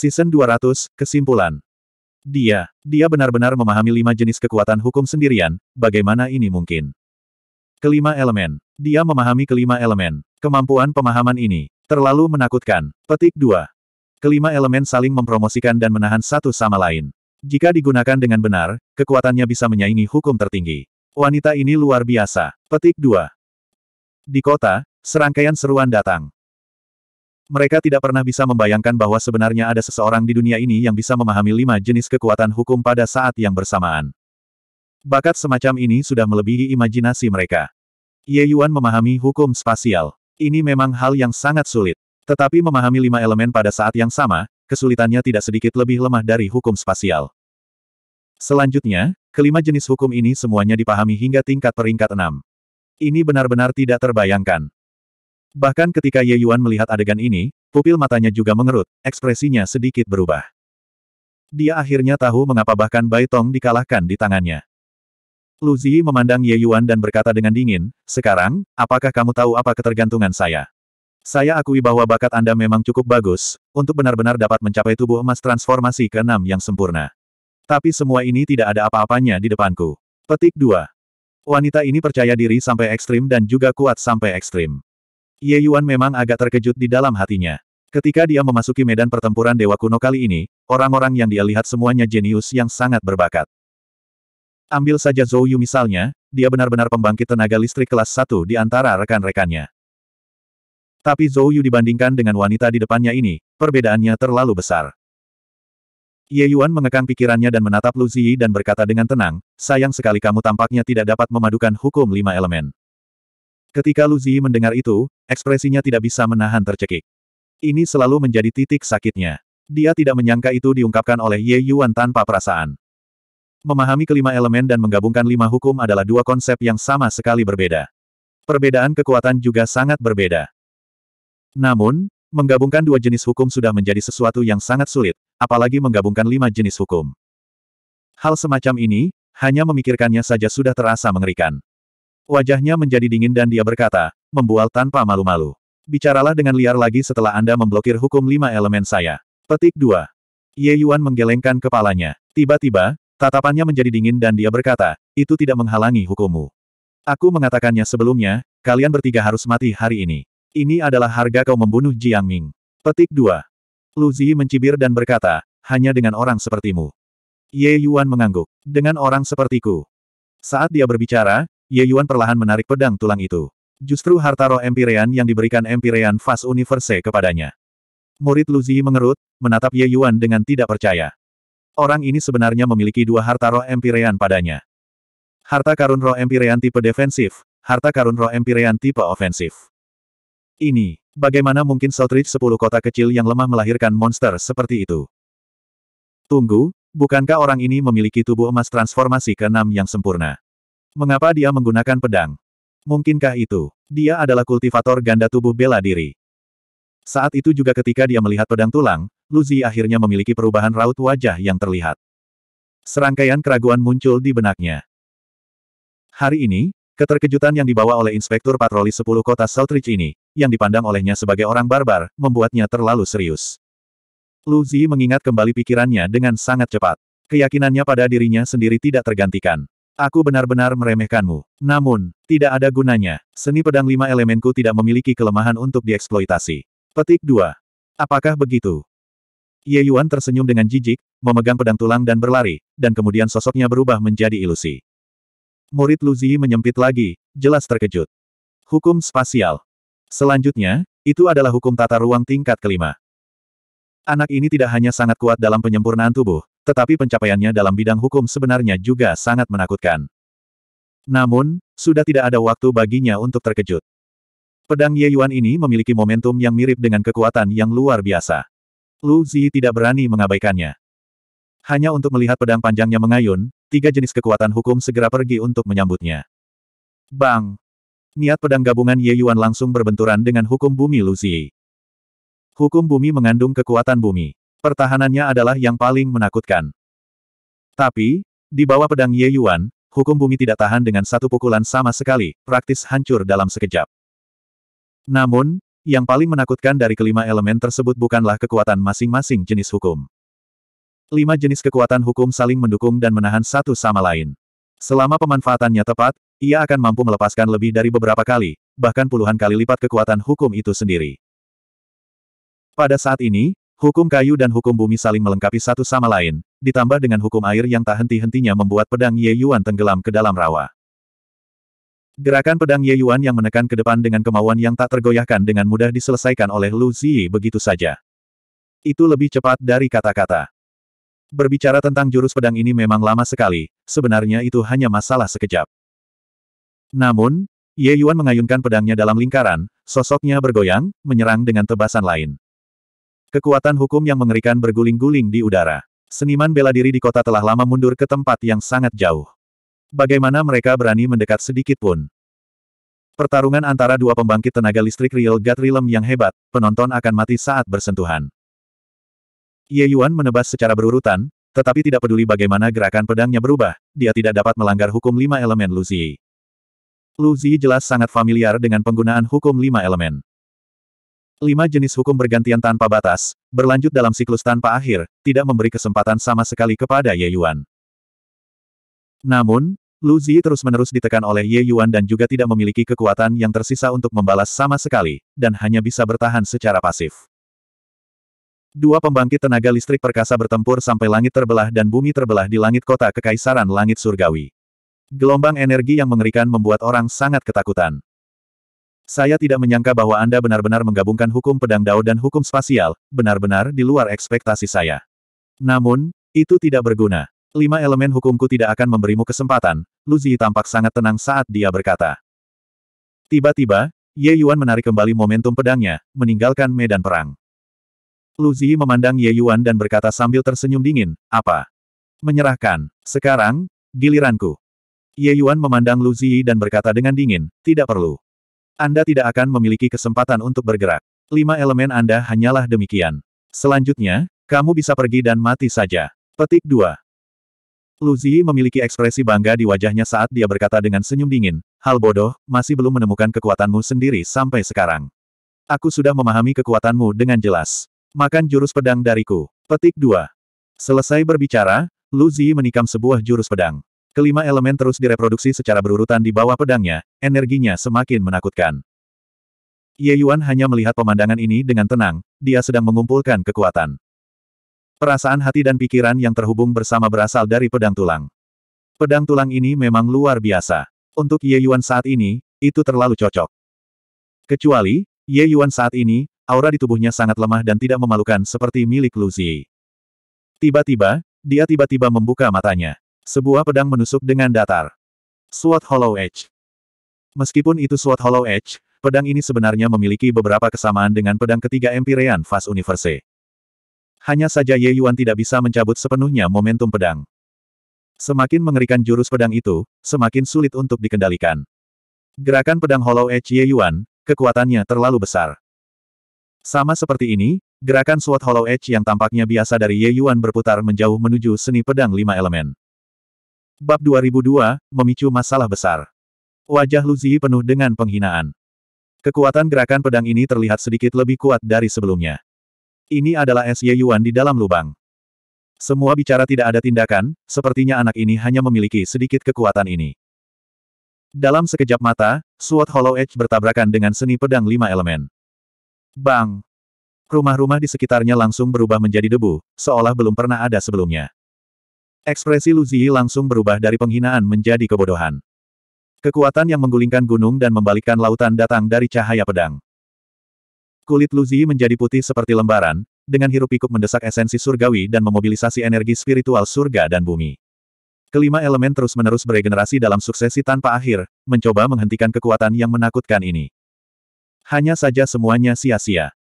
Season 200, Kesimpulan Dia, dia benar-benar memahami lima jenis kekuatan hukum sendirian, bagaimana ini mungkin? Kelima elemen. Dia memahami kelima elemen. Kemampuan pemahaman ini terlalu menakutkan. Petik 2. Kelima elemen saling mempromosikan dan menahan satu sama lain. Jika digunakan dengan benar, kekuatannya bisa menyaingi hukum tertinggi. Wanita ini luar biasa. Petik 2. Di kota, serangkaian seruan datang. Mereka tidak pernah bisa membayangkan bahwa sebenarnya ada seseorang di dunia ini yang bisa memahami lima jenis kekuatan hukum pada saat yang bersamaan. Bakat semacam ini sudah melebihi imajinasi mereka. Ye Yuan memahami hukum spasial. Ini memang hal yang sangat sulit. Tetapi memahami lima elemen pada saat yang sama, kesulitannya tidak sedikit lebih lemah dari hukum spasial. Selanjutnya, kelima jenis hukum ini semuanya dipahami hingga tingkat peringkat enam. Ini benar-benar tidak terbayangkan. Bahkan ketika Ye Yuan melihat adegan ini, pupil matanya juga mengerut, ekspresinya sedikit berubah. Dia akhirnya tahu mengapa bahkan Bai Tong dikalahkan di tangannya. Lu Ziyi memandang Ye Yuan dan berkata dengan dingin, Sekarang, apakah kamu tahu apa ketergantungan saya? Saya akui bahwa bakat Anda memang cukup bagus, untuk benar-benar dapat mencapai tubuh emas transformasi ke-6 yang sempurna. Tapi semua ini tidak ada apa-apanya di depanku. Petik 2. Wanita ini percaya diri sampai ekstrim dan juga kuat sampai ekstrim. Ye Yuan memang agak terkejut di dalam hatinya. Ketika dia memasuki medan pertempuran Dewa Kuno kali ini, orang-orang yang dia lihat semuanya jenius yang sangat berbakat. Ambil saja Zhou Yu misalnya, dia benar-benar pembangkit tenaga listrik kelas 1 di antara rekan-rekannya. Tapi Zhou Yu dibandingkan dengan wanita di depannya ini, perbedaannya terlalu besar. Ye Yuan mengekang pikirannya dan menatap Lu Ziyi dan berkata dengan tenang, sayang sekali kamu tampaknya tidak dapat memadukan hukum lima elemen. Ketika Lu Zi mendengar itu, ekspresinya tidak bisa menahan tercekik. Ini selalu menjadi titik sakitnya. Dia tidak menyangka itu diungkapkan oleh Ye Yuan tanpa perasaan. Memahami kelima elemen dan menggabungkan lima hukum adalah dua konsep yang sama sekali berbeda. Perbedaan kekuatan juga sangat berbeda. Namun, menggabungkan dua jenis hukum sudah menjadi sesuatu yang sangat sulit, apalagi menggabungkan lima jenis hukum. Hal semacam ini, hanya memikirkannya saja sudah terasa mengerikan. Wajahnya menjadi dingin dan dia berkata, membual tanpa malu-malu. Bicaralah dengan liar lagi setelah Anda memblokir hukum lima elemen saya. Petik 2. Ye Yuan menggelengkan kepalanya. Tiba-tiba, tatapannya menjadi dingin dan dia berkata, itu tidak menghalangi hukummu. Aku mengatakannya sebelumnya, kalian bertiga harus mati hari ini. Ini adalah harga kau membunuh Jiang Ming. Petik 2. Luzi mencibir dan berkata, hanya dengan orang sepertimu. Ye Yuan mengangguk. Dengan orang sepertiku. Saat dia berbicara, Ye Yuan perlahan menarik pedang tulang itu. Justru harta roh Empirean yang diberikan Empirean Fast Universe kepadanya. Murid Luzi mengerut, menatap Ye Yuan dengan tidak percaya. Orang ini sebenarnya memiliki dua harta roh Empirean padanya. Harta karun roh Empirean tipe defensif, harta karun roh Empirean tipe ofensif. Ini, bagaimana mungkin Southridge 10 kota kecil yang lemah melahirkan monster seperti itu? Tunggu, bukankah orang ini memiliki tubuh emas transformasi ke-6 yang sempurna? Mengapa dia menggunakan pedang? Mungkinkah itu? Dia adalah kultivator ganda tubuh bela diri. Saat itu juga ketika dia melihat pedang tulang, Luzi akhirnya memiliki perubahan raut wajah yang terlihat. Serangkaian keraguan muncul di benaknya. Hari ini, keterkejutan yang dibawa oleh Inspektur Patroli 10 Kota Saltridge ini, yang dipandang olehnya sebagai orang barbar, membuatnya terlalu serius. Luzi mengingat kembali pikirannya dengan sangat cepat. Keyakinannya pada dirinya sendiri tidak tergantikan. Aku benar-benar meremehkanmu. Namun, tidak ada gunanya. Seni pedang lima elemenku tidak memiliki kelemahan untuk dieksploitasi. Petik 2. Apakah begitu? Ye Yuan tersenyum dengan jijik, memegang pedang tulang dan berlari, dan kemudian sosoknya berubah menjadi ilusi. Murid Luzi menyempit lagi, jelas terkejut. Hukum spasial. Selanjutnya, itu adalah hukum tata ruang tingkat kelima. Anak ini tidak hanya sangat kuat dalam penyempurnaan tubuh, tetapi pencapaiannya dalam bidang hukum sebenarnya juga sangat menakutkan. Namun, sudah tidak ada waktu baginya untuk terkejut. Pedang Ye Yuan ini memiliki momentum yang mirip dengan kekuatan yang luar biasa. Lu Zi tidak berani mengabaikannya. Hanya untuk melihat pedang panjangnya mengayun, tiga jenis kekuatan hukum segera pergi untuk menyambutnya. Bang! Niat pedang gabungan Ye Yuan langsung berbenturan dengan hukum bumi Lu Zi. Hukum bumi mengandung kekuatan bumi. Pertahanannya adalah yang paling menakutkan. Tapi, di bawah pedang Ye Yuan, hukum bumi tidak tahan dengan satu pukulan sama sekali, praktis hancur dalam sekejap. Namun, yang paling menakutkan dari kelima elemen tersebut bukanlah kekuatan masing-masing jenis hukum. Lima jenis kekuatan hukum saling mendukung dan menahan satu sama lain. Selama pemanfaatannya tepat, ia akan mampu melepaskan lebih dari beberapa kali, bahkan puluhan kali lipat kekuatan hukum itu sendiri. Pada saat ini, Hukum kayu dan hukum bumi saling melengkapi satu sama lain, ditambah dengan hukum air yang tak henti-hentinya membuat pedang Ye Yuan tenggelam ke dalam rawa. Gerakan pedang Ye Yuan yang menekan ke depan dengan kemauan yang tak tergoyahkan dengan mudah diselesaikan oleh Lu Ziyi begitu saja. Itu lebih cepat dari kata-kata. Berbicara tentang jurus pedang ini memang lama sekali, sebenarnya itu hanya masalah sekejap. Namun, Ye Yuan mengayunkan pedangnya dalam lingkaran, sosoknya bergoyang, menyerang dengan tebasan lain. Kekuatan hukum yang mengerikan berguling-guling di udara. Seniman bela diri di kota telah lama mundur ke tempat yang sangat jauh. Bagaimana mereka berani mendekat sedikit pun? Pertarungan antara dua pembangkit tenaga listrik Real God Realm yang hebat, penonton akan mati saat bersentuhan. Ye Yuan menebas secara berurutan, tetapi tidak peduli bagaimana gerakan pedangnya berubah, dia tidak dapat melanggar hukum lima elemen Luzi. Luzi jelas sangat familiar dengan penggunaan hukum lima elemen. Lima jenis hukum bergantian tanpa batas, berlanjut dalam siklus tanpa akhir, tidak memberi kesempatan sama sekali kepada Ye Yuan. Namun, Lu Zi terus-menerus ditekan oleh Ye Yuan dan juga tidak memiliki kekuatan yang tersisa untuk membalas sama sekali, dan hanya bisa bertahan secara pasif. Dua pembangkit tenaga listrik perkasa bertempur sampai langit terbelah dan bumi terbelah di langit kota kekaisaran langit surgawi. Gelombang energi yang mengerikan membuat orang sangat ketakutan. Saya tidak menyangka bahwa Anda benar-benar menggabungkan hukum pedang Dao dan hukum spasial, benar-benar di luar ekspektasi saya. Namun, itu tidak berguna. Lima elemen hukumku tidak akan memberimu kesempatan, Luzi tampak sangat tenang saat dia berkata. Tiba-tiba, Ye Yuan menarik kembali momentum pedangnya, meninggalkan medan perang. Luzi memandang Ye Yuan dan berkata sambil tersenyum dingin, apa? Menyerahkan. Sekarang, giliranku. Ye Yuan memandang Luzi dan berkata dengan dingin, tidak perlu. Anda tidak akan memiliki kesempatan untuk bergerak. Lima elemen Anda hanyalah demikian. Selanjutnya, kamu bisa pergi dan mati saja. Petik 2. Luzi memiliki ekspresi bangga di wajahnya saat dia berkata dengan senyum dingin, Hal bodoh, masih belum menemukan kekuatanmu sendiri sampai sekarang. Aku sudah memahami kekuatanmu dengan jelas. Makan jurus pedang dariku. Petik 2. Selesai berbicara, Luzi menikam sebuah jurus pedang. Kelima elemen terus direproduksi secara berurutan di bawah pedangnya, energinya semakin menakutkan. Ye Yuan hanya melihat pemandangan ini dengan tenang, dia sedang mengumpulkan kekuatan. Perasaan hati dan pikiran yang terhubung bersama berasal dari pedang tulang. Pedang tulang ini memang luar biasa. Untuk Ye Yuan saat ini, itu terlalu cocok. Kecuali, Ye Yuan saat ini, aura di tubuhnya sangat lemah dan tidak memalukan seperti milik Luzi. Tiba-tiba, dia tiba-tiba membuka matanya. Sebuah pedang menusuk dengan datar. Sword Hollow Edge. Meskipun itu Sword Hollow Edge, pedang ini sebenarnya memiliki beberapa kesamaan dengan pedang ketiga Empyrean Fast Universe. Hanya saja Ye Yuan tidak bisa mencabut sepenuhnya momentum pedang. Semakin mengerikan jurus pedang itu, semakin sulit untuk dikendalikan. Gerakan pedang Hollow Edge Ye Yuan, kekuatannya terlalu besar. Sama seperti ini, gerakan Sword Hollow Edge yang tampaknya biasa dari Ye Yuan berputar menjauh menuju seni pedang lima elemen. Bab 2002, memicu masalah besar. Wajah Luzi penuh dengan penghinaan. Kekuatan gerakan pedang ini terlihat sedikit lebih kuat dari sebelumnya. Ini adalah SY Yuan di dalam lubang. Semua bicara tidak ada tindakan, sepertinya anak ini hanya memiliki sedikit kekuatan ini. Dalam sekejap mata, Sword Hollow Edge bertabrakan dengan seni pedang lima elemen. Bang! Rumah-rumah di sekitarnya langsung berubah menjadi debu, seolah belum pernah ada sebelumnya. Ekspresi Ziyi langsung berubah dari penghinaan menjadi kebodohan. Kekuatan yang menggulingkan gunung dan membalikkan lautan datang dari cahaya pedang. Kulit Ziyi menjadi putih seperti lembaran, dengan hirup-pikuk mendesak esensi surgawi dan memobilisasi energi spiritual surga dan bumi. Kelima elemen terus-menerus beregenerasi dalam suksesi tanpa akhir, mencoba menghentikan kekuatan yang menakutkan ini. Hanya saja semuanya sia-sia.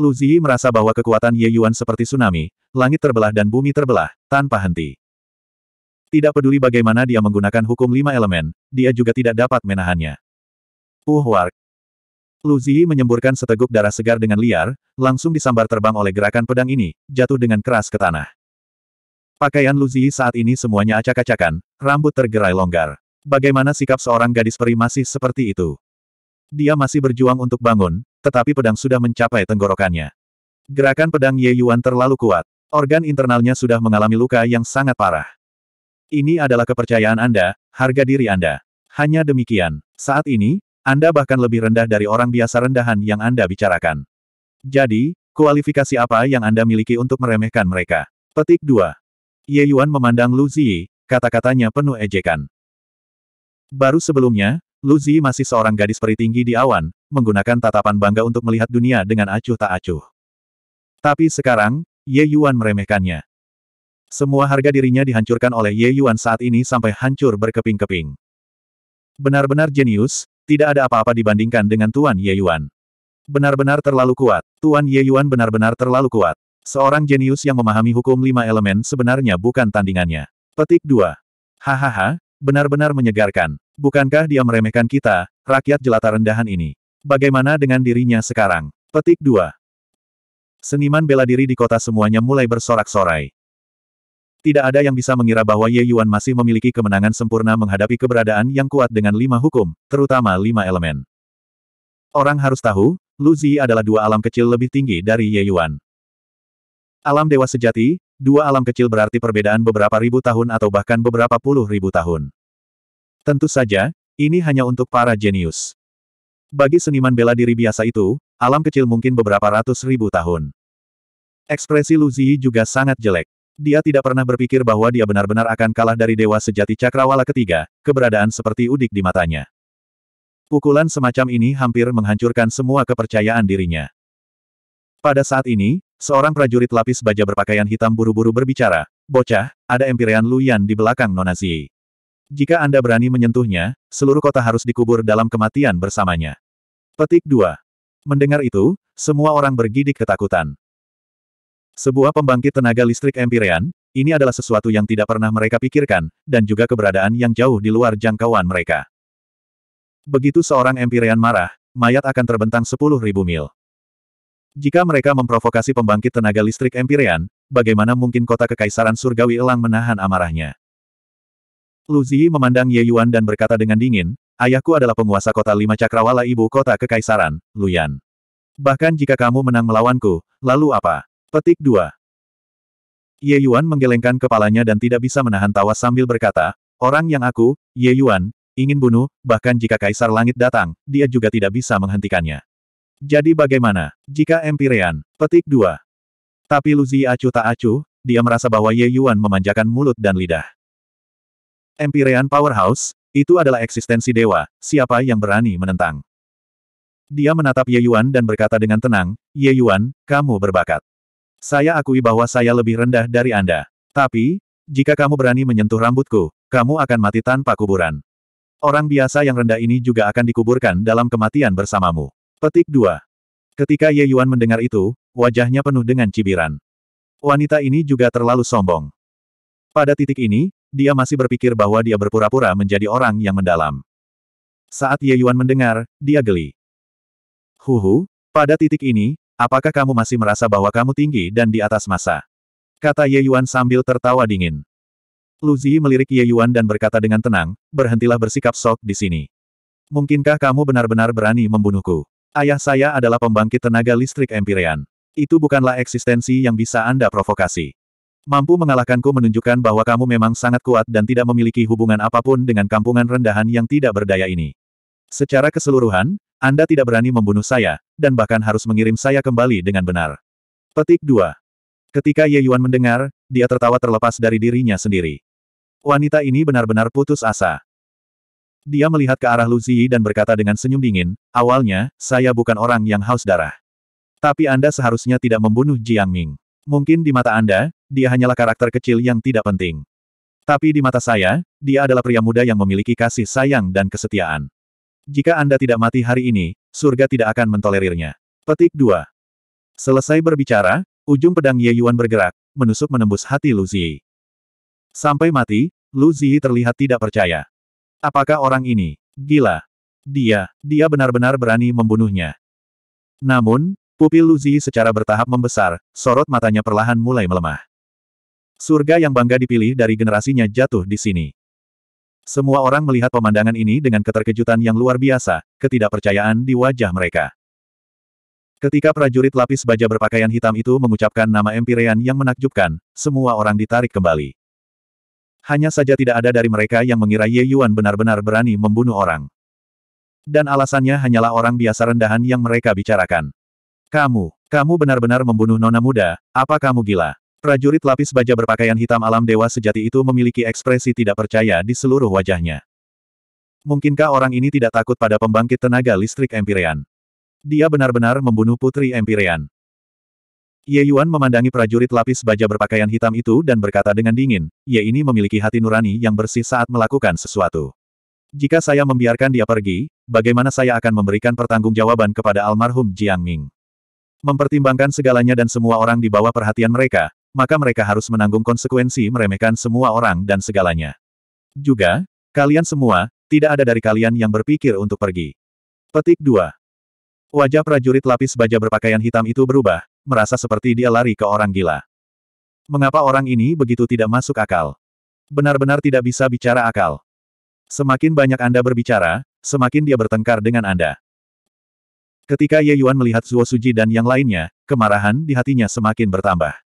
Ziyi merasa bahwa kekuatan Ye Yuan seperti tsunami, langit terbelah dan bumi terbelah, tanpa henti. Tidak peduli bagaimana dia menggunakan hukum lima elemen, dia juga tidak dapat menahannya. Uh wark. Lu Ziyi menyemburkan seteguk darah segar dengan liar, langsung disambar terbang oleh gerakan pedang ini, jatuh dengan keras ke tanah. Pakaian Lu Ziyi saat ini semuanya acak-acakan, rambut tergerai longgar. Bagaimana sikap seorang gadis peri masih seperti itu? Dia masih berjuang untuk bangun, tetapi pedang sudah mencapai tenggorokannya. Gerakan pedang Ye Yuan terlalu kuat. Organ internalnya sudah mengalami luka yang sangat parah. Ini adalah kepercayaan Anda, harga diri Anda. Hanya demikian, saat ini, Anda bahkan lebih rendah dari orang biasa rendahan yang Anda bicarakan. Jadi, kualifikasi apa yang Anda miliki untuk meremehkan mereka? Petik 2. Ye Yuan memandang Lu Ziyi, kata-katanya penuh ejekan. Baru sebelumnya, Lu Ziyi masih seorang gadis peri tinggi di awan, menggunakan tatapan bangga untuk melihat dunia dengan acuh tak acuh. Tapi sekarang, Ye Yuan meremehkannya. Semua harga dirinya dihancurkan oleh Ye Yuan saat ini sampai hancur berkeping-keping. Benar-benar jenius, tidak ada apa-apa dibandingkan dengan Tuan Ye Yuan. Benar-benar terlalu kuat. Tuan Ye Yuan benar-benar terlalu kuat. Seorang jenius yang memahami hukum lima elemen sebenarnya bukan tandingannya. Petik 2. Hahaha, benar-benar menyegarkan. Bukankah dia meremehkan kita, rakyat jelata rendahan ini? Bagaimana dengan dirinya sekarang? Petik 2. Seniman bela diri di kota semuanya mulai bersorak-sorai. Tidak ada yang bisa mengira bahwa Ye Yuan masih memiliki kemenangan sempurna menghadapi keberadaan yang kuat dengan lima hukum, terutama lima elemen. Orang harus tahu, Lu Zi adalah dua alam kecil lebih tinggi dari Ye Yuan. Alam dewa sejati, dua alam kecil berarti perbedaan beberapa ribu tahun atau bahkan beberapa puluh ribu tahun. Tentu saja, ini hanya untuk para jenius. Bagi seniman bela diri biasa itu, alam kecil mungkin beberapa ratus ribu tahun. Ekspresi Lu Ziyi juga sangat jelek. Dia tidak pernah berpikir bahwa dia benar-benar akan kalah dari dewa sejati cakrawala ketiga, keberadaan seperti udik di matanya. Pukulan semacam ini hampir menghancurkan semua kepercayaan dirinya. Pada saat ini, seorang prajurit lapis baja berpakaian hitam buru-buru berbicara, Bocah, ada Empyrean Yan di belakang Nonazi. Jika Anda berani menyentuhnya, seluruh kota harus dikubur dalam kematian bersamanya. Petik 2. Mendengar itu, semua orang bergidik ketakutan. Sebuah pembangkit tenaga listrik Empyrean, ini adalah sesuatu yang tidak pernah mereka pikirkan, dan juga keberadaan yang jauh di luar jangkauan mereka. Begitu seorang Empyrean marah, mayat akan terbentang sepuluh ribu mil. Jika mereka memprovokasi pembangkit tenaga listrik Empyrean, bagaimana mungkin kota kekaisaran surgawi elang menahan amarahnya? Lu Luzi memandang Ye Yuan dan berkata dengan dingin, Ayahku adalah penguasa kota lima cakrawala ibu kota kekaisaran, Luyan. Bahkan jika kamu menang melawanku, lalu apa? Petik 2. Ye Yuan menggelengkan kepalanya dan tidak bisa menahan tawa sambil berkata, Orang yang aku, Ye Yuan, ingin bunuh, bahkan jika Kaisar Langit datang, dia juga tidak bisa menghentikannya. Jadi bagaimana, jika Empirean, petik 2. Tapi Luzi acu tak acu, dia merasa bahwa Ye Yuan memanjakan mulut dan lidah. Empirean Powerhouse, itu adalah eksistensi dewa, siapa yang berani menentang. Dia menatap Ye Yuan dan berkata dengan tenang, Ye Yuan, kamu berbakat. Saya akui bahwa saya lebih rendah dari Anda. Tapi, jika kamu berani menyentuh rambutku, kamu akan mati tanpa kuburan. Orang biasa yang rendah ini juga akan dikuburkan dalam kematian bersamamu. Petik 2. Ketika Ye Yuan mendengar itu, wajahnya penuh dengan cibiran. Wanita ini juga terlalu sombong. Pada titik ini, dia masih berpikir bahwa dia berpura-pura menjadi orang yang mendalam. Saat Ye Yuan mendengar, dia geli. Huhu, pada titik ini, apakah kamu masih merasa bahwa kamu tinggi dan di atas masa? Kata Ye Yuan sambil tertawa dingin. Lu Luzi melirik Ye Yuan dan berkata dengan tenang, berhentilah bersikap sok di sini. Mungkinkah kamu benar-benar berani membunuhku? Ayah saya adalah pembangkit tenaga listrik Empyrean. Itu bukanlah eksistensi yang bisa Anda provokasi. Mampu mengalahkanku menunjukkan bahwa kamu memang sangat kuat dan tidak memiliki hubungan apapun dengan kampungan rendahan yang tidak berdaya ini. Secara keseluruhan, Anda tidak berani membunuh saya, dan bahkan harus mengirim saya kembali dengan benar. Petik 2. Ketika Ye Yuan mendengar, dia tertawa terlepas dari dirinya sendiri. Wanita ini benar-benar putus asa. Dia melihat ke arah Lu Luzi dan berkata dengan senyum dingin, awalnya, saya bukan orang yang haus darah. Tapi Anda seharusnya tidak membunuh Jiang Ming. Mungkin di mata Anda, dia hanyalah karakter kecil yang tidak penting. Tapi di mata saya, dia adalah pria muda yang memiliki kasih sayang dan kesetiaan. Jika Anda tidak mati hari ini, surga tidak akan mentolerirnya. Petik 2. Selesai berbicara, ujung pedang Ye Yuan bergerak, menusuk menembus hati Lu Ziyi. Sampai mati, Lu Ziyi terlihat tidak percaya. Apakah orang ini? Gila. Dia, dia benar-benar berani membunuhnya. Namun, pupil Lu Ziyi secara bertahap membesar, sorot matanya perlahan mulai melemah. Surga yang bangga dipilih dari generasinya jatuh di sini. Semua orang melihat pemandangan ini dengan keterkejutan yang luar biasa, ketidakpercayaan di wajah mereka. Ketika prajurit lapis baja berpakaian hitam itu mengucapkan nama Empirean yang menakjubkan, semua orang ditarik kembali. Hanya saja tidak ada dari mereka yang mengira Ye Yuan benar-benar berani membunuh orang. Dan alasannya hanyalah orang biasa rendahan yang mereka bicarakan. Kamu, kamu benar-benar membunuh nona muda, apa kamu gila? Prajurit lapis baja berpakaian hitam alam dewa sejati itu memiliki ekspresi tidak percaya di seluruh wajahnya. Mungkinkah orang ini tidak takut pada pembangkit tenaga listrik Empirean? Dia benar-benar membunuh Putri Empirean. Ye Yuan memandangi prajurit lapis baja berpakaian hitam itu dan berkata dengan dingin, Ye ini memiliki hati nurani yang bersih saat melakukan sesuatu. Jika saya membiarkan dia pergi, bagaimana saya akan memberikan pertanggungjawaban kepada almarhum Jiang Ming? Mempertimbangkan segalanya dan semua orang di bawah perhatian mereka, maka mereka harus menanggung konsekuensi meremehkan semua orang dan segalanya. Juga, kalian semua, tidak ada dari kalian yang berpikir untuk pergi. Petik 2. Wajah prajurit lapis baja berpakaian hitam itu berubah, merasa seperti dia lari ke orang gila. Mengapa orang ini begitu tidak masuk akal? Benar-benar tidak bisa bicara akal. Semakin banyak Anda berbicara, semakin dia bertengkar dengan Anda. Ketika Ye Yuan melihat Zuo Suji dan yang lainnya, kemarahan di hatinya semakin bertambah.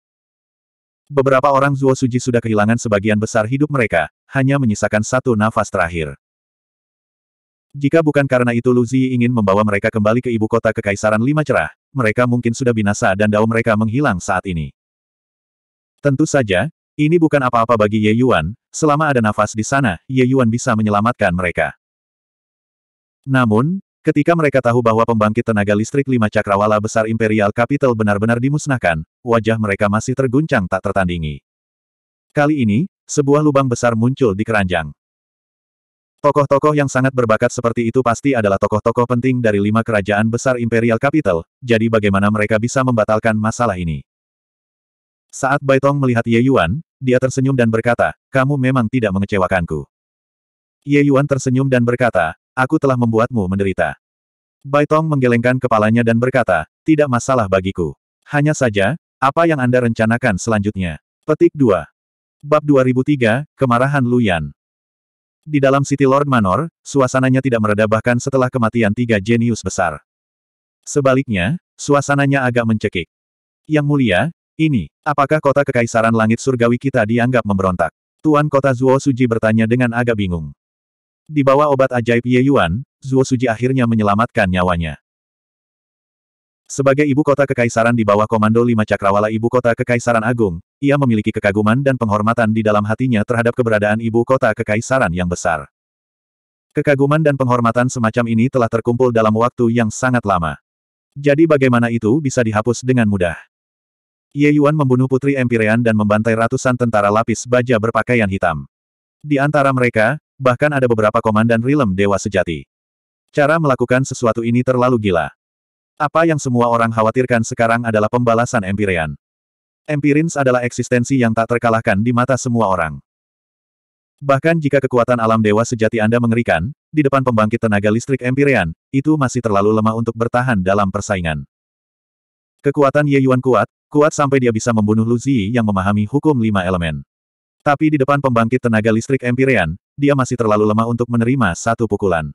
Beberapa orang Zuo Suji sudah kehilangan sebagian besar hidup mereka, hanya menyisakan satu nafas terakhir. Jika bukan karena itu Lu Zi ingin membawa mereka kembali ke ibu kota Kekaisaran Lima Cerah, mereka mungkin sudah binasa dan dao mereka menghilang saat ini. Tentu saja, ini bukan apa-apa bagi Ye Yuan, selama ada nafas di sana, Ye Yuan bisa menyelamatkan mereka. Namun, Ketika mereka tahu bahwa pembangkit tenaga listrik lima cakrawala besar Imperial Capital benar-benar dimusnahkan, wajah mereka masih terguncang tak tertandingi. Kali ini, sebuah lubang besar muncul di keranjang. Tokoh-tokoh yang sangat berbakat seperti itu pasti adalah tokoh-tokoh penting dari lima kerajaan besar Imperial Capital, jadi bagaimana mereka bisa membatalkan masalah ini? Saat Baitong melihat Ye Yuan, dia tersenyum dan berkata, kamu memang tidak mengecewakanku. Ye Yuan tersenyum dan berkata, Aku telah membuatmu menderita. Baitong menggelengkan kepalanya dan berkata, tidak masalah bagiku. Hanya saja, apa yang Anda rencanakan selanjutnya? Petik 2. Bab 2003, Kemarahan Luyan. Di dalam City Lord Manor, suasananya tidak meredah bahkan setelah kematian tiga jenius besar. Sebaliknya, suasananya agak mencekik. Yang mulia, ini, apakah kota kekaisaran langit surgawi kita dianggap memberontak? Tuan kota Zuo Suji bertanya dengan agak bingung. Di bawah obat ajaib Ye Yuan, Zuo Suji akhirnya menyelamatkan nyawanya. Sebagai ibu kota kekaisaran di bawah komando lima cakrawala ibu kota kekaisaran agung, ia memiliki kekaguman dan penghormatan di dalam hatinya terhadap keberadaan ibu kota kekaisaran yang besar. Kekaguman dan penghormatan semacam ini telah terkumpul dalam waktu yang sangat lama. Jadi bagaimana itu bisa dihapus dengan mudah? Ye Yuan membunuh Putri Empirean dan membantai ratusan tentara lapis baja berpakaian hitam. Di antara mereka, bahkan ada beberapa komandan rilem dewa sejati. Cara melakukan sesuatu ini terlalu gila. Apa yang semua orang khawatirkan sekarang adalah pembalasan Empyrean. Empirins adalah eksistensi yang tak terkalahkan di mata semua orang. Bahkan jika kekuatan alam dewa sejati Anda mengerikan, di depan pembangkit tenaga listrik Empyrean, itu masih terlalu lemah untuk bertahan dalam persaingan. Kekuatan Ye Yuan kuat, kuat sampai dia bisa membunuh Luzi yang memahami hukum lima elemen. Tapi di depan pembangkit tenaga listrik Empyrean, dia masih terlalu lemah untuk menerima satu pukulan.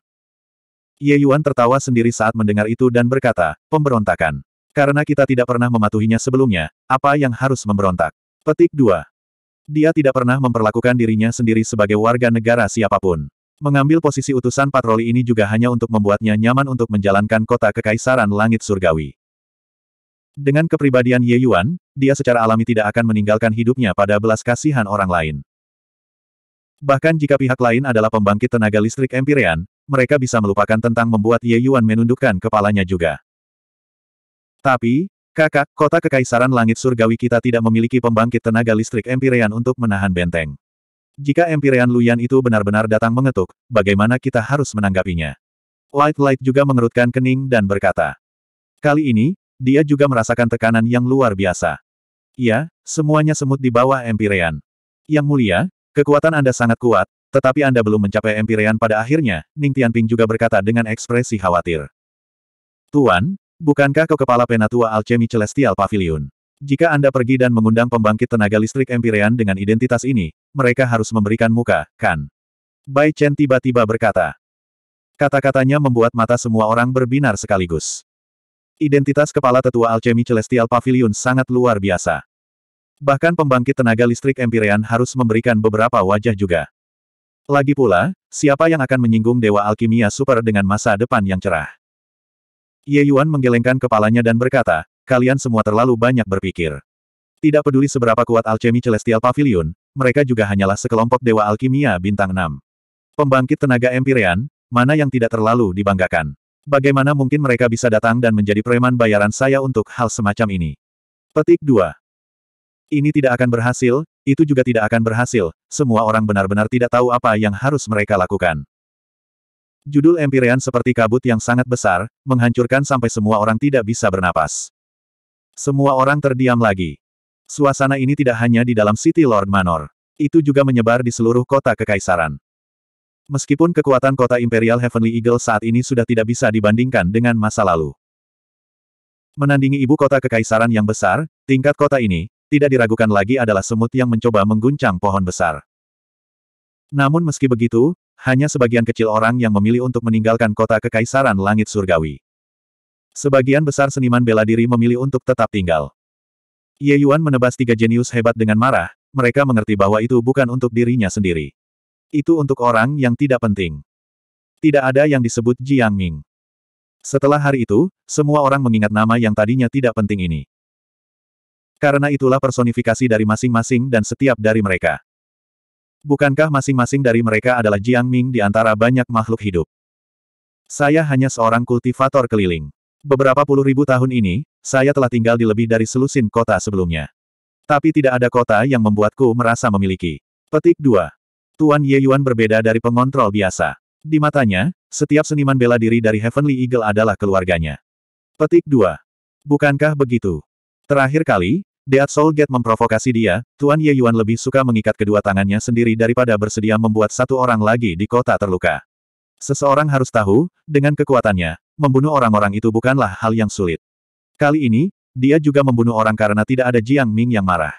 Ye Yuan tertawa sendiri saat mendengar itu dan berkata, pemberontakan. Karena kita tidak pernah mematuhinya sebelumnya, apa yang harus memberontak? Petik 2. Dia tidak pernah memperlakukan dirinya sendiri sebagai warga negara siapapun. Mengambil posisi utusan patroli ini juga hanya untuk membuatnya nyaman untuk menjalankan kota kekaisaran langit surgawi. Dengan kepribadian Ye Yuan, dia secara alami tidak akan meninggalkan hidupnya pada belas kasihan orang lain. Bahkan jika pihak lain adalah pembangkit tenaga listrik Empyrean, mereka bisa melupakan tentang membuat Ye Yuan menundukkan kepalanya juga. Tapi, kakak, kota kekaisaran langit surgawi kita tidak memiliki pembangkit tenaga listrik Empyrean untuk menahan benteng. Jika Empyrean Luyan itu benar-benar datang mengetuk, bagaimana kita harus menanggapinya? Light Light juga mengerutkan kening dan berkata. Kali ini, dia juga merasakan tekanan yang luar biasa. Iya, semuanya semut di bawah Empyrean. Yang mulia, Kekuatan Anda sangat kuat, tetapi Anda belum mencapai empirian pada akhirnya, Ning Tianping juga berkata dengan ekspresi khawatir. Tuan, bukankah kau kepala penatua alchemy celestial pavilion? Jika Anda pergi dan mengundang pembangkit tenaga listrik empirian dengan identitas ini, mereka harus memberikan muka, kan? Bai Chen tiba-tiba berkata. Kata-katanya membuat mata semua orang berbinar sekaligus. Identitas kepala tetua alchemy celestial pavilion sangat luar biasa. Bahkan pembangkit tenaga listrik Empyrean harus memberikan beberapa wajah juga. Lagi pula, siapa yang akan menyinggung Dewa Alkimia Super dengan masa depan yang cerah? Ye Yuan menggelengkan kepalanya dan berkata, kalian semua terlalu banyak berpikir. Tidak peduli seberapa kuat alchemy Celestial Pavilion, mereka juga hanyalah sekelompok dewa alkimia bintang 6. Pembangkit tenaga Empyrean, mana yang tidak terlalu dibanggakan. Bagaimana mungkin mereka bisa datang dan menjadi preman bayaran saya untuk hal semacam ini? Petik 2. Ini tidak akan berhasil, itu juga tidak akan berhasil, semua orang benar-benar tidak tahu apa yang harus mereka lakukan. Judul Empyrean seperti kabut yang sangat besar, menghancurkan sampai semua orang tidak bisa bernapas. Semua orang terdiam lagi. Suasana ini tidak hanya di dalam City Lord Manor. Itu juga menyebar di seluruh kota kekaisaran. Meskipun kekuatan kota Imperial Heavenly Eagle saat ini sudah tidak bisa dibandingkan dengan masa lalu. Menandingi ibu kota kekaisaran yang besar, tingkat kota ini, tidak diragukan lagi adalah semut yang mencoba mengguncang pohon besar. Namun meski begitu, hanya sebagian kecil orang yang memilih untuk meninggalkan kota kekaisaran langit surgawi. Sebagian besar seniman bela diri memilih untuk tetap tinggal. Ye Yuan menebas tiga jenius hebat dengan marah, mereka mengerti bahwa itu bukan untuk dirinya sendiri. Itu untuk orang yang tidak penting. Tidak ada yang disebut Jiang Ming. Setelah hari itu, semua orang mengingat nama yang tadinya tidak penting ini. Karena itulah personifikasi dari masing-masing dan setiap dari mereka. Bukankah masing-masing dari mereka adalah Jiang Ming di antara banyak makhluk hidup? Saya hanya seorang kultivator keliling. Beberapa puluh ribu tahun ini, saya telah tinggal di lebih dari selusin kota sebelumnya. Tapi tidak ada kota yang membuatku merasa memiliki. Petik 2. Tuan Ye Yuan berbeda dari pengontrol biasa. Di matanya, setiap seniman bela diri dari Heavenly Eagle adalah keluarganya. Petik 2. Bukankah begitu? Terakhir kali, Deat Soul Gate memprovokasi dia, Tuan Ye Yuan lebih suka mengikat kedua tangannya sendiri daripada bersedia membuat satu orang lagi di kota terluka. Seseorang harus tahu, dengan kekuatannya, membunuh orang-orang itu bukanlah hal yang sulit. Kali ini, dia juga membunuh orang karena tidak ada Jiang Ming yang marah.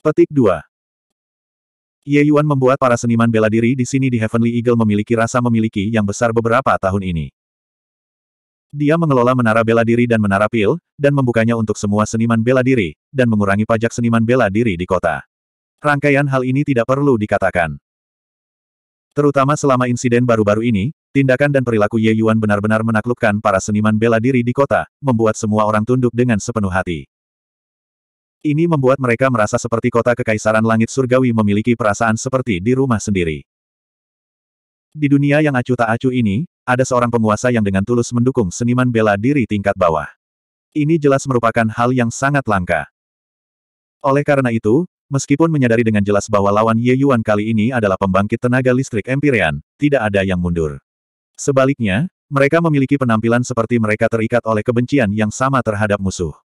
Petik 2. Ye Yuan membuat para seniman bela diri di sini di Heavenly Eagle memiliki rasa memiliki yang besar beberapa tahun ini. Dia mengelola menara bela diri dan menara pil, dan membukanya untuk semua seniman bela diri, dan mengurangi pajak seniman bela diri di kota. Rangkaian hal ini tidak perlu dikatakan. Terutama selama insiden baru-baru ini, tindakan dan perilaku Ye Yuan benar-benar menaklukkan para seniman bela diri di kota, membuat semua orang tunduk dengan sepenuh hati. Ini membuat mereka merasa seperti kota kekaisaran langit surgawi memiliki perasaan seperti di rumah sendiri. Di dunia yang acuh tak acuh ini, ada seorang penguasa yang dengan tulus mendukung seniman bela diri tingkat bawah. Ini jelas merupakan hal yang sangat langka. Oleh karena itu, meskipun menyadari dengan jelas bahwa lawan Ye Yuan kali ini adalah pembangkit tenaga listrik Empyrean, tidak ada yang mundur. Sebaliknya, mereka memiliki penampilan seperti mereka terikat oleh kebencian yang sama terhadap musuh.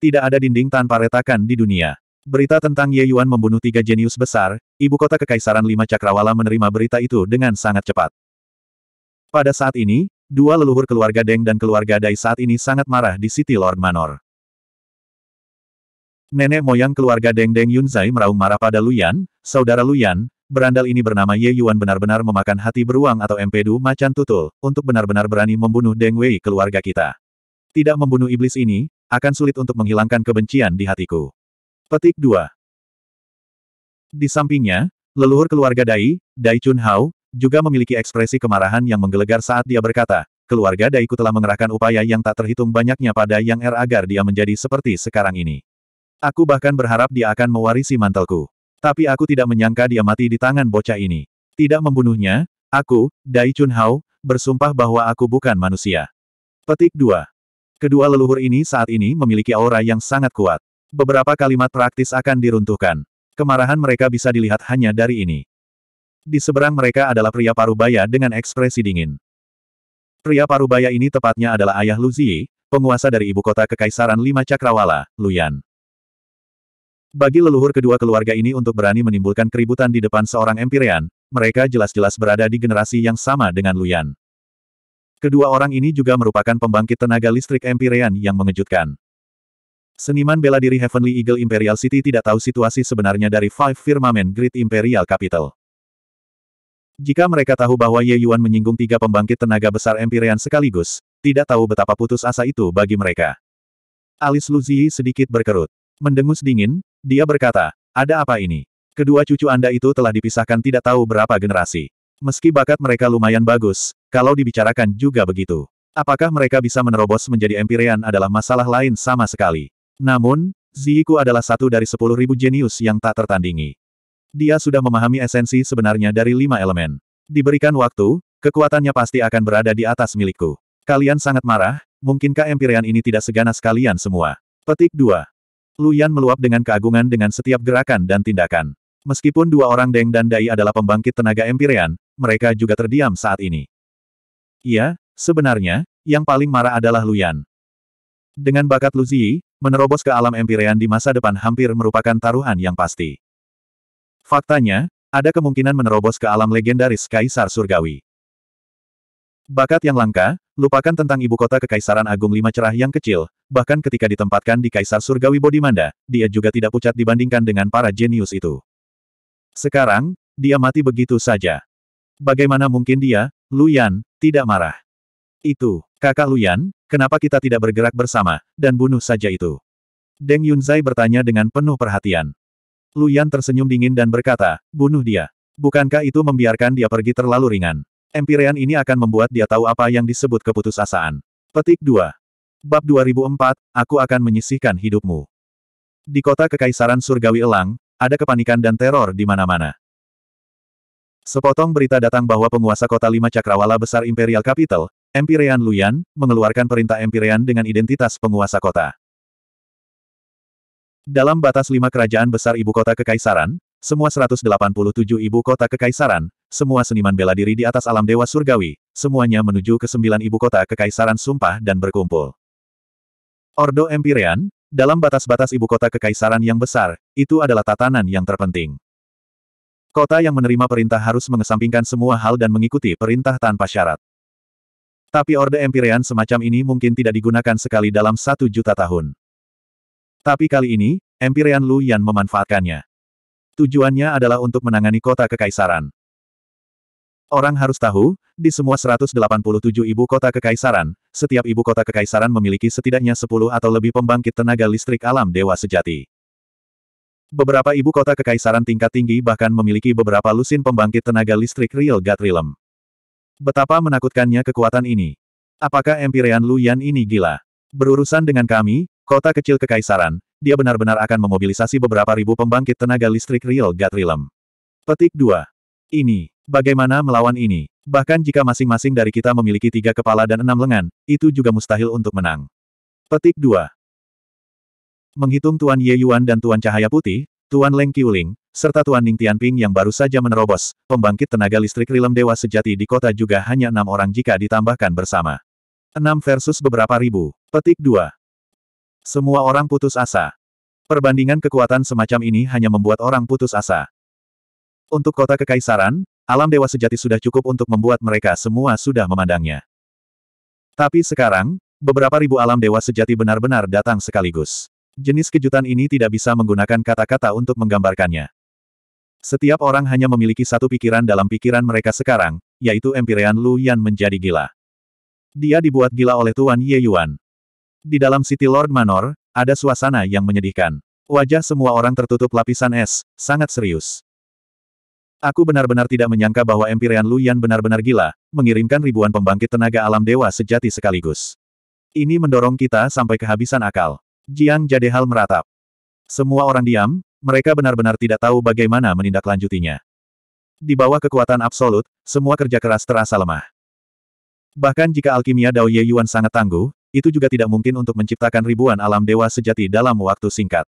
Tidak ada dinding tanpa retakan di dunia. Berita tentang Ye Yuan membunuh tiga jenius besar, ibu kota Kekaisaran Lima Cakrawala menerima berita itu dengan sangat cepat. Pada saat ini, dua leluhur keluarga Deng dan keluarga Dai saat ini sangat marah di City Lord Manor. Nenek moyang keluarga Deng Deng Yunzai meraung marah pada Luyan, saudara Luyan, berandal ini bernama Ye Yuan benar-benar memakan hati beruang atau empedu macan tutul, untuk benar-benar berani membunuh Deng Wei keluarga kita. Tidak membunuh iblis ini, akan sulit untuk menghilangkan kebencian di hatiku. Petik 2. Di sampingnya, leluhur keluarga Dai, Dai Chun Hao, juga memiliki ekspresi kemarahan yang menggelegar saat dia berkata, keluarga Daiku telah mengerahkan upaya yang tak terhitung banyaknya pada Yang Er agar dia menjadi seperti sekarang ini. Aku bahkan berharap dia akan mewarisi mantelku. Tapi aku tidak menyangka dia mati di tangan bocah ini. Tidak membunuhnya, aku, Dai Chun Hao, bersumpah bahwa aku bukan manusia. Petik 2. Kedua leluhur ini saat ini memiliki aura yang sangat kuat. Beberapa kalimat praktis akan diruntuhkan. Kemarahan mereka bisa dilihat hanya dari ini. Di seberang mereka adalah pria parubaya dengan ekspresi dingin. Pria parubaya ini tepatnya adalah ayah Luzi, penguasa dari ibu kota Kekaisaran Lima Cakrawala, Luyan. Bagi leluhur kedua keluarga ini untuk berani menimbulkan keributan di depan seorang Empirean, mereka jelas-jelas berada di generasi yang sama dengan Luyan. Kedua orang ini juga merupakan pembangkit tenaga listrik Empirean yang mengejutkan. Seniman bela diri Heavenly Eagle Imperial City tidak tahu situasi sebenarnya dari Five Firmament Great Imperial Capital. Jika mereka tahu bahwa Ye Yuan menyinggung tiga pembangkit tenaga besar Empyrean sekaligus, tidak tahu betapa putus asa itu bagi mereka. Alis Luzi sedikit berkerut. Mendengus dingin, dia berkata, ada apa ini? Kedua cucu Anda itu telah dipisahkan tidak tahu berapa generasi. Meski bakat mereka lumayan bagus, kalau dibicarakan juga begitu. Apakah mereka bisa menerobos menjadi Empyrean adalah masalah lain sama sekali. Namun, Ziyiku adalah satu dari sepuluh ribu jenius yang tak tertandingi. Dia sudah memahami esensi sebenarnya dari lima elemen. Diberikan waktu, kekuatannya pasti akan berada di atas milikku. Kalian sangat marah, mungkinkah empirian ini tidak seganas kalian semua? Petik 2. Luyan meluap dengan keagungan dengan setiap gerakan dan tindakan. Meskipun dua orang Deng dan Dai adalah pembangkit tenaga empirian, mereka juga terdiam saat ini. Iya, sebenarnya, yang paling marah adalah Luyan. Dengan bakat Lu Ziyi, menerobos ke alam Empyrean di masa depan hampir merupakan taruhan yang pasti. Faktanya, ada kemungkinan menerobos ke alam legendaris Kaisar Surgawi. Bakat yang langka, lupakan tentang ibu kota Kekaisaran Agung Lima Cerah yang kecil, bahkan ketika ditempatkan di Kaisar Surgawi Bodimanda, dia juga tidak pucat dibandingkan dengan para jenius itu. Sekarang, dia mati begitu saja. Bagaimana mungkin dia, Lu Yan, tidak marah? Itu, kakak Luyan, kenapa kita tidak bergerak bersama, dan bunuh saja itu? Deng Yunzai bertanya dengan penuh perhatian. Luyan tersenyum dingin dan berkata, bunuh dia. Bukankah itu membiarkan dia pergi terlalu ringan? Empirean ini akan membuat dia tahu apa yang disebut keputusasaan. Petik 2. Bab 2004, aku akan menyisihkan hidupmu. Di kota Kekaisaran Surgawi Elang, ada kepanikan dan teror di mana-mana. Sepotong berita datang bahwa penguasa kota lima cakrawala besar Imperial Capital, Empirean Luyan, mengeluarkan perintah Empirean dengan identitas penguasa kota. Dalam batas lima kerajaan besar ibu kota kekaisaran, semua 187 ibu kota kekaisaran, semua seniman bela diri di atas alam dewa surgawi, semuanya menuju ke sembilan ibu kota kekaisaran sumpah dan berkumpul. Ordo Empirean, dalam batas-batas ibu kota kekaisaran yang besar, itu adalah tatanan yang terpenting. Kota yang menerima perintah harus mengesampingkan semua hal dan mengikuti perintah tanpa syarat. Tapi Orde Empyrean semacam ini mungkin tidak digunakan sekali dalam satu juta tahun. Tapi kali ini, Empyrean Lu Yan memanfaatkannya. Tujuannya adalah untuk menangani kota kekaisaran. Orang harus tahu, di semua 187 ibu kota kekaisaran, setiap ibu kota kekaisaran memiliki setidaknya 10 atau lebih pembangkit tenaga listrik alam dewa sejati. Beberapa ibu kota kekaisaran tingkat tinggi bahkan memiliki beberapa lusin pembangkit tenaga listrik real Gatrilem. Betapa menakutkannya kekuatan ini. Apakah Empyrean Luyan ini gila? Berurusan dengan kami, kota kecil kekaisaran, dia benar-benar akan memobilisasi beberapa ribu pembangkit tenaga listrik Real Gatrilem. Petik 2. Ini, bagaimana melawan ini? Bahkan jika masing-masing dari kita memiliki tiga kepala dan enam lengan, itu juga mustahil untuk menang. Petik 2. Menghitung Tuan Ye Yuan dan Tuan Cahaya Putih, Tuan Leng Qiuling, serta Tuan Ning Tianping yang baru saja menerobos, pembangkit tenaga listrik rilem dewa sejati di kota juga hanya enam orang jika ditambahkan bersama. Enam versus beberapa ribu. Petik 2. Semua orang putus asa. Perbandingan kekuatan semacam ini hanya membuat orang putus asa. Untuk kota kekaisaran, alam dewa sejati sudah cukup untuk membuat mereka semua sudah memandangnya. Tapi sekarang, beberapa ribu alam dewa sejati benar-benar datang sekaligus. Jenis kejutan ini tidak bisa menggunakan kata-kata untuk menggambarkannya. Setiap orang hanya memiliki satu pikiran dalam pikiran mereka sekarang, yaitu Empyrean Lu Yan menjadi gila. Dia dibuat gila oleh Tuan Ye Yuan. Di dalam City Lord Manor, ada suasana yang menyedihkan. Wajah semua orang tertutup lapisan es, sangat serius. Aku benar-benar tidak menyangka bahwa Empyrean Yan benar-benar gila, mengirimkan ribuan pembangkit tenaga alam dewa sejati sekaligus. Ini mendorong kita sampai kehabisan akal. Jiang Jadehal meratap. Semua orang diam, mereka benar-benar tidak tahu bagaimana menindaklanjutinya. Di bawah kekuatan absolut, semua kerja keras terasa lemah. Bahkan jika alkimia Dao Ye Yuan sangat tangguh, itu juga tidak mungkin untuk menciptakan ribuan alam dewa sejati dalam waktu singkat.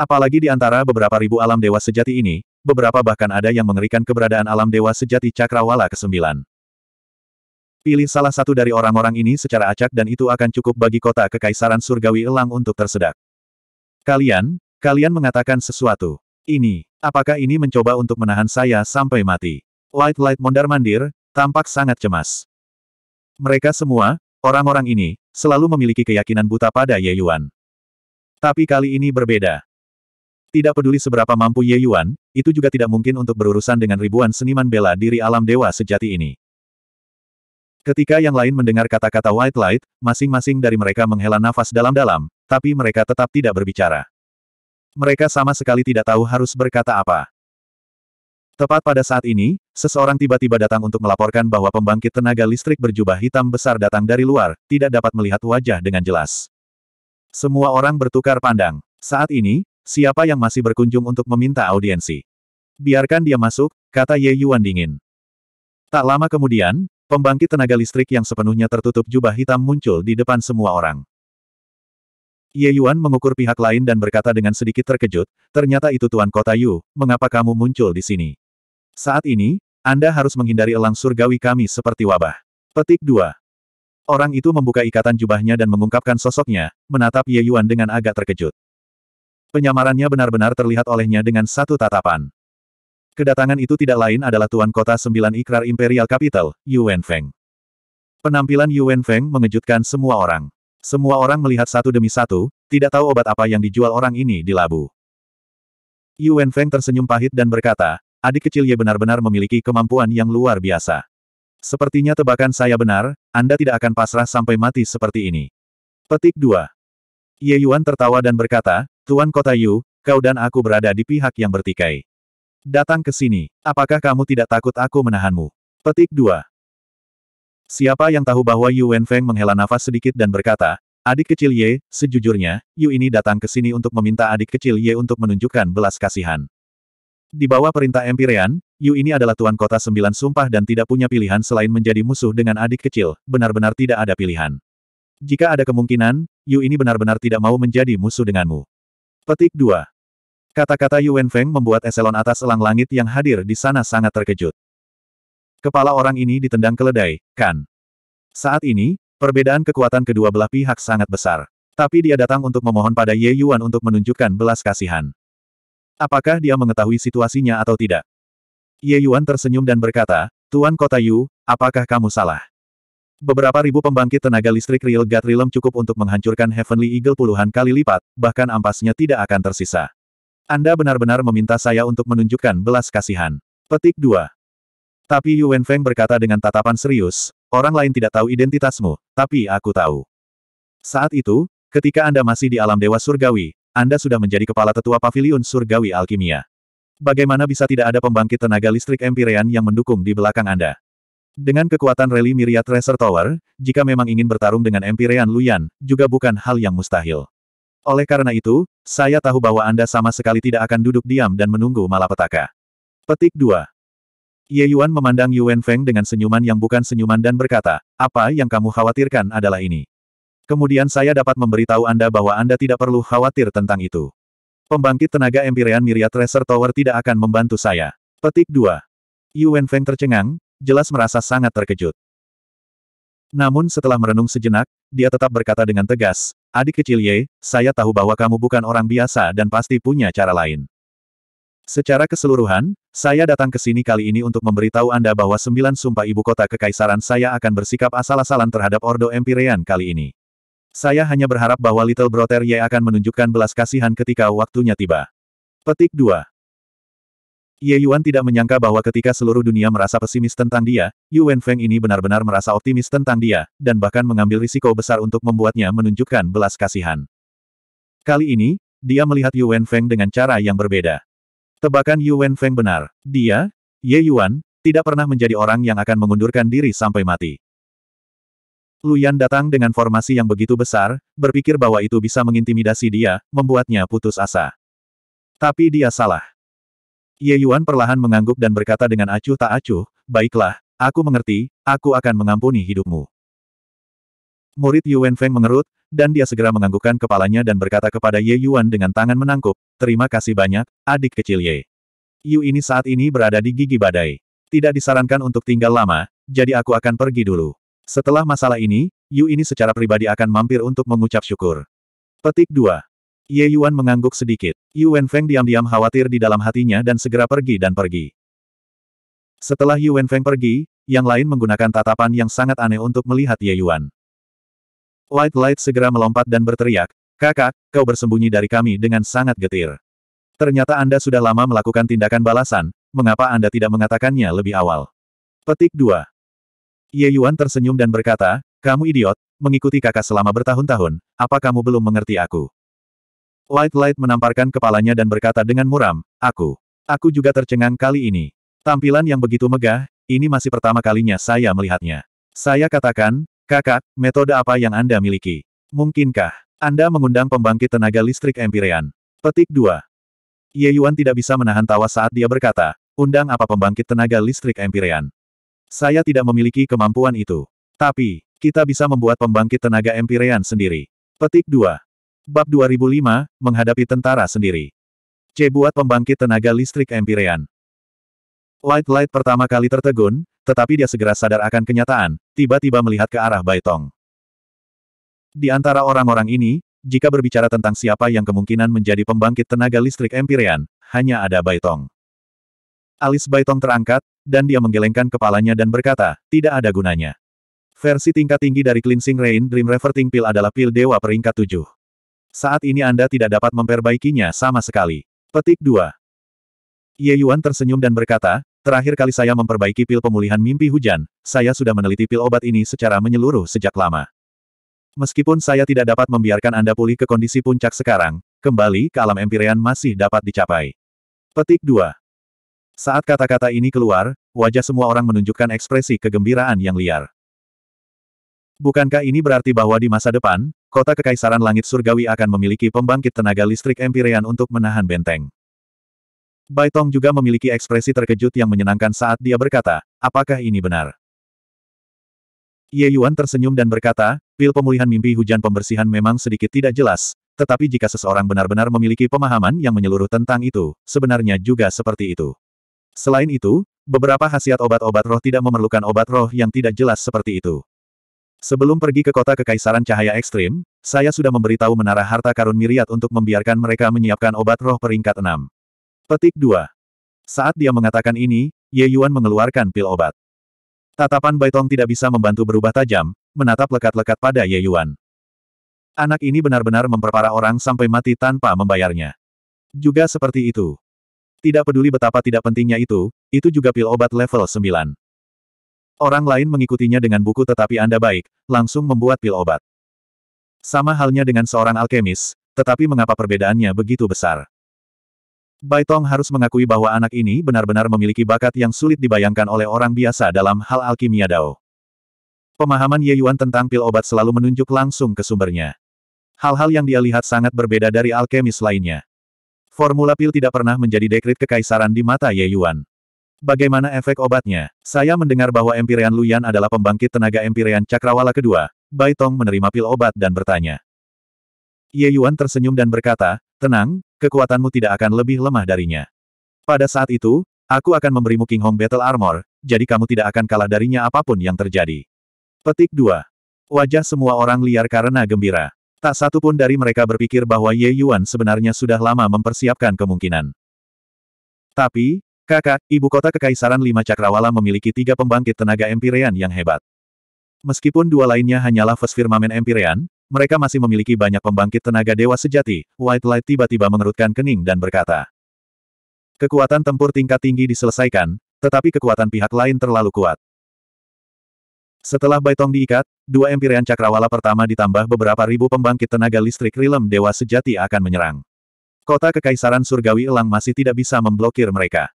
Apalagi di antara beberapa ribu alam dewa sejati ini, beberapa bahkan ada yang mengerikan keberadaan alam dewa sejati Cakrawala ke-9. Pilih salah satu dari orang-orang ini secara acak dan itu akan cukup bagi kota kekaisaran surgawi elang untuk tersedak. Kalian, kalian mengatakan sesuatu. Ini, apakah ini mencoba untuk menahan saya sampai mati? White Light mondar-mandir, tampak sangat cemas. Mereka semua, orang-orang ini, selalu memiliki keyakinan buta pada Ye Yuan. Tapi kali ini berbeda. Tidak peduli seberapa mampu Ye Yuan, itu juga tidak mungkin untuk berurusan dengan ribuan seniman bela diri alam dewa sejati ini. Ketika yang lain mendengar kata-kata White Light, masing-masing dari mereka menghela nafas dalam-dalam, tapi mereka tetap tidak berbicara. Mereka sama sekali tidak tahu harus berkata apa. Tepat pada saat ini, seseorang tiba-tiba datang untuk melaporkan bahwa pembangkit tenaga listrik berjubah hitam besar datang dari luar, tidak dapat melihat wajah dengan jelas. Semua orang bertukar pandang. Saat ini, siapa yang masih berkunjung untuk meminta audiensi? Biarkan dia masuk, kata Ye Yuan dingin. Tak lama kemudian, Pembangkit tenaga listrik yang sepenuhnya tertutup jubah hitam muncul di depan semua orang. Ye Yuan mengukur pihak lain dan berkata dengan sedikit terkejut, ternyata itu Tuan Kota Yu, mengapa kamu muncul di sini? Saat ini, Anda harus menghindari elang surgawi kami seperti wabah. Petik 2. Orang itu membuka ikatan jubahnya dan mengungkapkan sosoknya, menatap Ye Yuan dengan agak terkejut. Penyamarannya benar-benar terlihat olehnya dengan satu tatapan. Kedatangan itu tidak lain adalah Tuan Kota Sembilan Ikrar Imperial Capital, Yuan Feng. Penampilan Yuan Feng mengejutkan semua orang. Semua orang melihat satu demi satu, tidak tahu obat apa yang dijual orang ini di labu. Yuan Feng tersenyum pahit dan berkata, adik kecil Ye benar-benar memiliki kemampuan yang luar biasa. Sepertinya tebakan saya benar, Anda tidak akan pasrah sampai mati seperti ini. Petik 2. Ye Yuan tertawa dan berkata, Tuan Kota Yu, kau dan aku berada di pihak yang bertikai. Datang ke sini. Apakah kamu tidak takut aku menahanmu? Petik 2. Siapa yang tahu bahwa Yu Wenfeng menghela nafas sedikit dan berkata, adik kecil Ye, sejujurnya, Yu ini datang ke sini untuk meminta adik kecil Ye untuk menunjukkan belas kasihan. Di bawah perintah Empirean, Yu ini adalah tuan kota sembilan sumpah dan tidak punya pilihan selain menjadi musuh dengan adik kecil, benar-benar tidak ada pilihan. Jika ada kemungkinan, Yu ini benar-benar tidak mau menjadi musuh denganmu. Petik 2. Kata-kata Yuan Feng membuat eselon atas elang langit yang hadir di sana sangat terkejut. Kepala orang ini ditendang keledai, kan? Saat ini, perbedaan kekuatan kedua belah pihak sangat besar. Tapi dia datang untuk memohon pada Ye Yuan untuk menunjukkan belas kasihan. Apakah dia mengetahui situasinya atau tidak? Ye Yuan tersenyum dan berkata, Tuan Kota Yu, apakah kamu salah? Beberapa ribu pembangkit tenaga listrik real God Realm cukup untuk menghancurkan Heavenly Eagle puluhan kali lipat, bahkan ampasnya tidak akan tersisa. Anda benar-benar meminta saya untuk menunjukkan belas kasihan. Petik 2. Tapi Yuan Feng berkata dengan tatapan serius, orang lain tidak tahu identitasmu, tapi aku tahu. Saat itu, ketika Anda masih di alam dewa surgawi, Anda sudah menjadi kepala tetua pavilion surgawi alkimia. Bagaimana bisa tidak ada pembangkit tenaga listrik empirean yang mendukung di belakang Anda? Dengan kekuatan rally Myriad Tracer Tower, jika memang ingin bertarung dengan empirean Luyan, juga bukan hal yang mustahil. Oleh karena itu, saya tahu bahwa Anda sama sekali tidak akan duduk diam dan menunggu malapetaka. Petik 2. Ye Yuan memandang Yuan Feng dengan senyuman yang bukan senyuman dan berkata, apa yang kamu khawatirkan adalah ini. Kemudian saya dapat memberitahu Anda bahwa Anda tidak perlu khawatir tentang itu. Pembangkit tenaga Empyrean Myriad Tracer Tower tidak akan membantu saya. Petik 2. Yuan Feng tercengang, jelas merasa sangat terkejut. Namun setelah merenung sejenak, dia tetap berkata dengan tegas, Adik kecil Ye, saya tahu bahwa kamu bukan orang biasa dan pasti punya cara lain. Secara keseluruhan, saya datang ke sini kali ini untuk memberitahu Anda bahwa sembilan sumpah ibu kota kekaisaran saya akan bersikap asal-asalan terhadap Ordo Empirean kali ini. Saya hanya berharap bahwa Little Brother Ye akan menunjukkan belas kasihan ketika waktunya tiba. Petik 2. Ye Yuan tidak menyangka bahwa ketika seluruh dunia merasa pesimis tentang dia, Yuan Feng ini benar-benar merasa optimis tentang dia, dan bahkan mengambil risiko besar untuk membuatnya menunjukkan belas kasihan. Kali ini, dia melihat Yuan Feng dengan cara yang berbeda. Tebakan Yuan Feng benar. Dia, Ye Yuan, tidak pernah menjadi orang yang akan mengundurkan diri sampai mati. Luyan datang dengan formasi yang begitu besar, berpikir bahwa itu bisa mengintimidasi dia, membuatnya putus asa. Tapi dia salah. Ye Yuan perlahan mengangguk dan berkata dengan acuh tak acuh, baiklah, aku mengerti, aku akan mengampuni hidupmu. Murid Yuan Feng mengerut, dan dia segera menganggukkan kepalanya dan berkata kepada Ye Yuan dengan tangan menangkup, terima kasih banyak, adik kecil Ye. Yu ini saat ini berada di gigi badai. Tidak disarankan untuk tinggal lama, jadi aku akan pergi dulu. Setelah masalah ini, Yu ini secara pribadi akan mampir untuk mengucap syukur. Petik 2. Ye Yuan mengangguk sedikit. Yuan Feng diam-diam khawatir di dalam hatinya dan segera pergi dan pergi. Setelah Yuan Feng pergi, yang lain menggunakan tatapan yang sangat aneh untuk melihat Ye Yuan. White Light segera melompat dan berteriak, Kakak, kau bersembunyi dari kami dengan sangat getir. Ternyata Anda sudah lama melakukan tindakan balasan, mengapa Anda tidak mengatakannya lebih awal? Petik 2. Ye Yuan tersenyum dan berkata, Kamu idiot, mengikuti kakak selama bertahun-tahun, apa kamu belum mengerti aku? Light Light menamparkan kepalanya dan berkata dengan muram, Aku. Aku juga tercengang kali ini. Tampilan yang begitu megah, ini masih pertama kalinya saya melihatnya. Saya katakan, kakak, metode apa yang Anda miliki? Mungkinkah Anda mengundang pembangkit tenaga listrik Empirean? Petik 2. Ye Yuan tidak bisa menahan tawa saat dia berkata, undang apa pembangkit tenaga listrik Empirean? Saya tidak memiliki kemampuan itu. Tapi, kita bisa membuat pembangkit tenaga Empirean sendiri. Petik 2. Bab 2005, Menghadapi Tentara Sendiri. C. Buat pembangkit tenaga listrik Empirean. Light Light pertama kali tertegun, tetapi dia segera sadar akan kenyataan, tiba-tiba melihat ke arah Baitong. Di antara orang-orang ini, jika berbicara tentang siapa yang kemungkinan menjadi pembangkit tenaga listrik Empyrean, hanya ada Baitong. Alis Baitong terangkat, dan dia menggelengkan kepalanya dan berkata, tidak ada gunanya. Versi tingkat tinggi dari Cleansing Rain Dream Reverting Pill adalah pil dewa peringkat 7. Saat ini Anda tidak dapat memperbaikinya sama sekali. Petik 2. Ye Yuan tersenyum dan berkata, terakhir kali saya memperbaiki pil pemulihan mimpi hujan, saya sudah meneliti pil obat ini secara menyeluruh sejak lama. Meskipun saya tidak dapat membiarkan Anda pulih ke kondisi puncak sekarang, kembali ke alam empirean masih dapat dicapai. Petik 2. Saat kata-kata ini keluar, wajah semua orang menunjukkan ekspresi kegembiraan yang liar. Bukankah ini berarti bahwa di masa depan, kota Kekaisaran Langit Surgawi akan memiliki pembangkit tenaga listrik Empyrean untuk menahan benteng? Baitong juga memiliki ekspresi terkejut yang menyenangkan saat dia berkata, apakah ini benar? Ye Yuan tersenyum dan berkata, pil pemulihan mimpi hujan pembersihan memang sedikit tidak jelas, tetapi jika seseorang benar-benar memiliki pemahaman yang menyeluruh tentang itu, sebenarnya juga seperti itu. Selain itu, beberapa khasiat obat-obat roh tidak memerlukan obat roh yang tidak jelas seperti itu. Sebelum pergi ke kota Kekaisaran Cahaya Ekstrim, saya sudah memberitahu Menara Harta Karun Miriat untuk membiarkan mereka menyiapkan obat roh peringkat 6. Petik 2. Saat dia mengatakan ini, Ye Yuan mengeluarkan pil obat. Tatapan Baitong tidak bisa membantu berubah tajam, menatap lekat-lekat pada Ye Yuan. Anak ini benar-benar memperparah orang sampai mati tanpa membayarnya. Juga seperti itu. Tidak peduli betapa tidak pentingnya itu, itu juga pil obat level 9. Orang lain mengikutinya dengan buku tetapi Anda baik, langsung membuat pil obat. Sama halnya dengan seorang alkemis, tetapi mengapa perbedaannya begitu besar? Baitong harus mengakui bahwa anak ini benar-benar memiliki bakat yang sulit dibayangkan oleh orang biasa dalam hal alkimia Dao. Pemahaman Ye Yuan tentang pil obat selalu menunjuk langsung ke sumbernya. Hal-hal yang dia lihat sangat berbeda dari alkemis lainnya. Formula pil tidak pernah menjadi dekrit kekaisaran di mata Ye Yuan. Bagaimana efek obatnya? Saya mendengar bahwa Empyrean Luyan adalah pembangkit tenaga Empyrean Cakrawala kedua. Bai Tong menerima pil obat dan bertanya. Ye Yuan tersenyum dan berkata, Tenang, kekuatanmu tidak akan lebih lemah darinya. Pada saat itu, aku akan memberimu King Hong Battle Armor, jadi kamu tidak akan kalah darinya apapun yang terjadi. Petik 2. Wajah semua orang liar karena gembira. Tak satu pun dari mereka berpikir bahwa Ye Yuan sebenarnya sudah lama mempersiapkan kemungkinan. Tapi, Kakak, ibu kota Kekaisaran Lima Cakrawala memiliki tiga pembangkit tenaga empyrean yang hebat. Meskipun dua lainnya hanyalah Fes Firmamen Empirean, mereka masih memiliki banyak pembangkit tenaga dewa sejati, White Light tiba-tiba mengerutkan kening dan berkata. Kekuatan tempur tingkat tinggi diselesaikan, tetapi kekuatan pihak lain terlalu kuat. Setelah Baitong diikat, dua empyrean Cakrawala pertama ditambah beberapa ribu pembangkit tenaga listrik Rilem Dewa Sejati akan menyerang. Kota Kekaisaran Surgawi Elang masih tidak bisa memblokir mereka.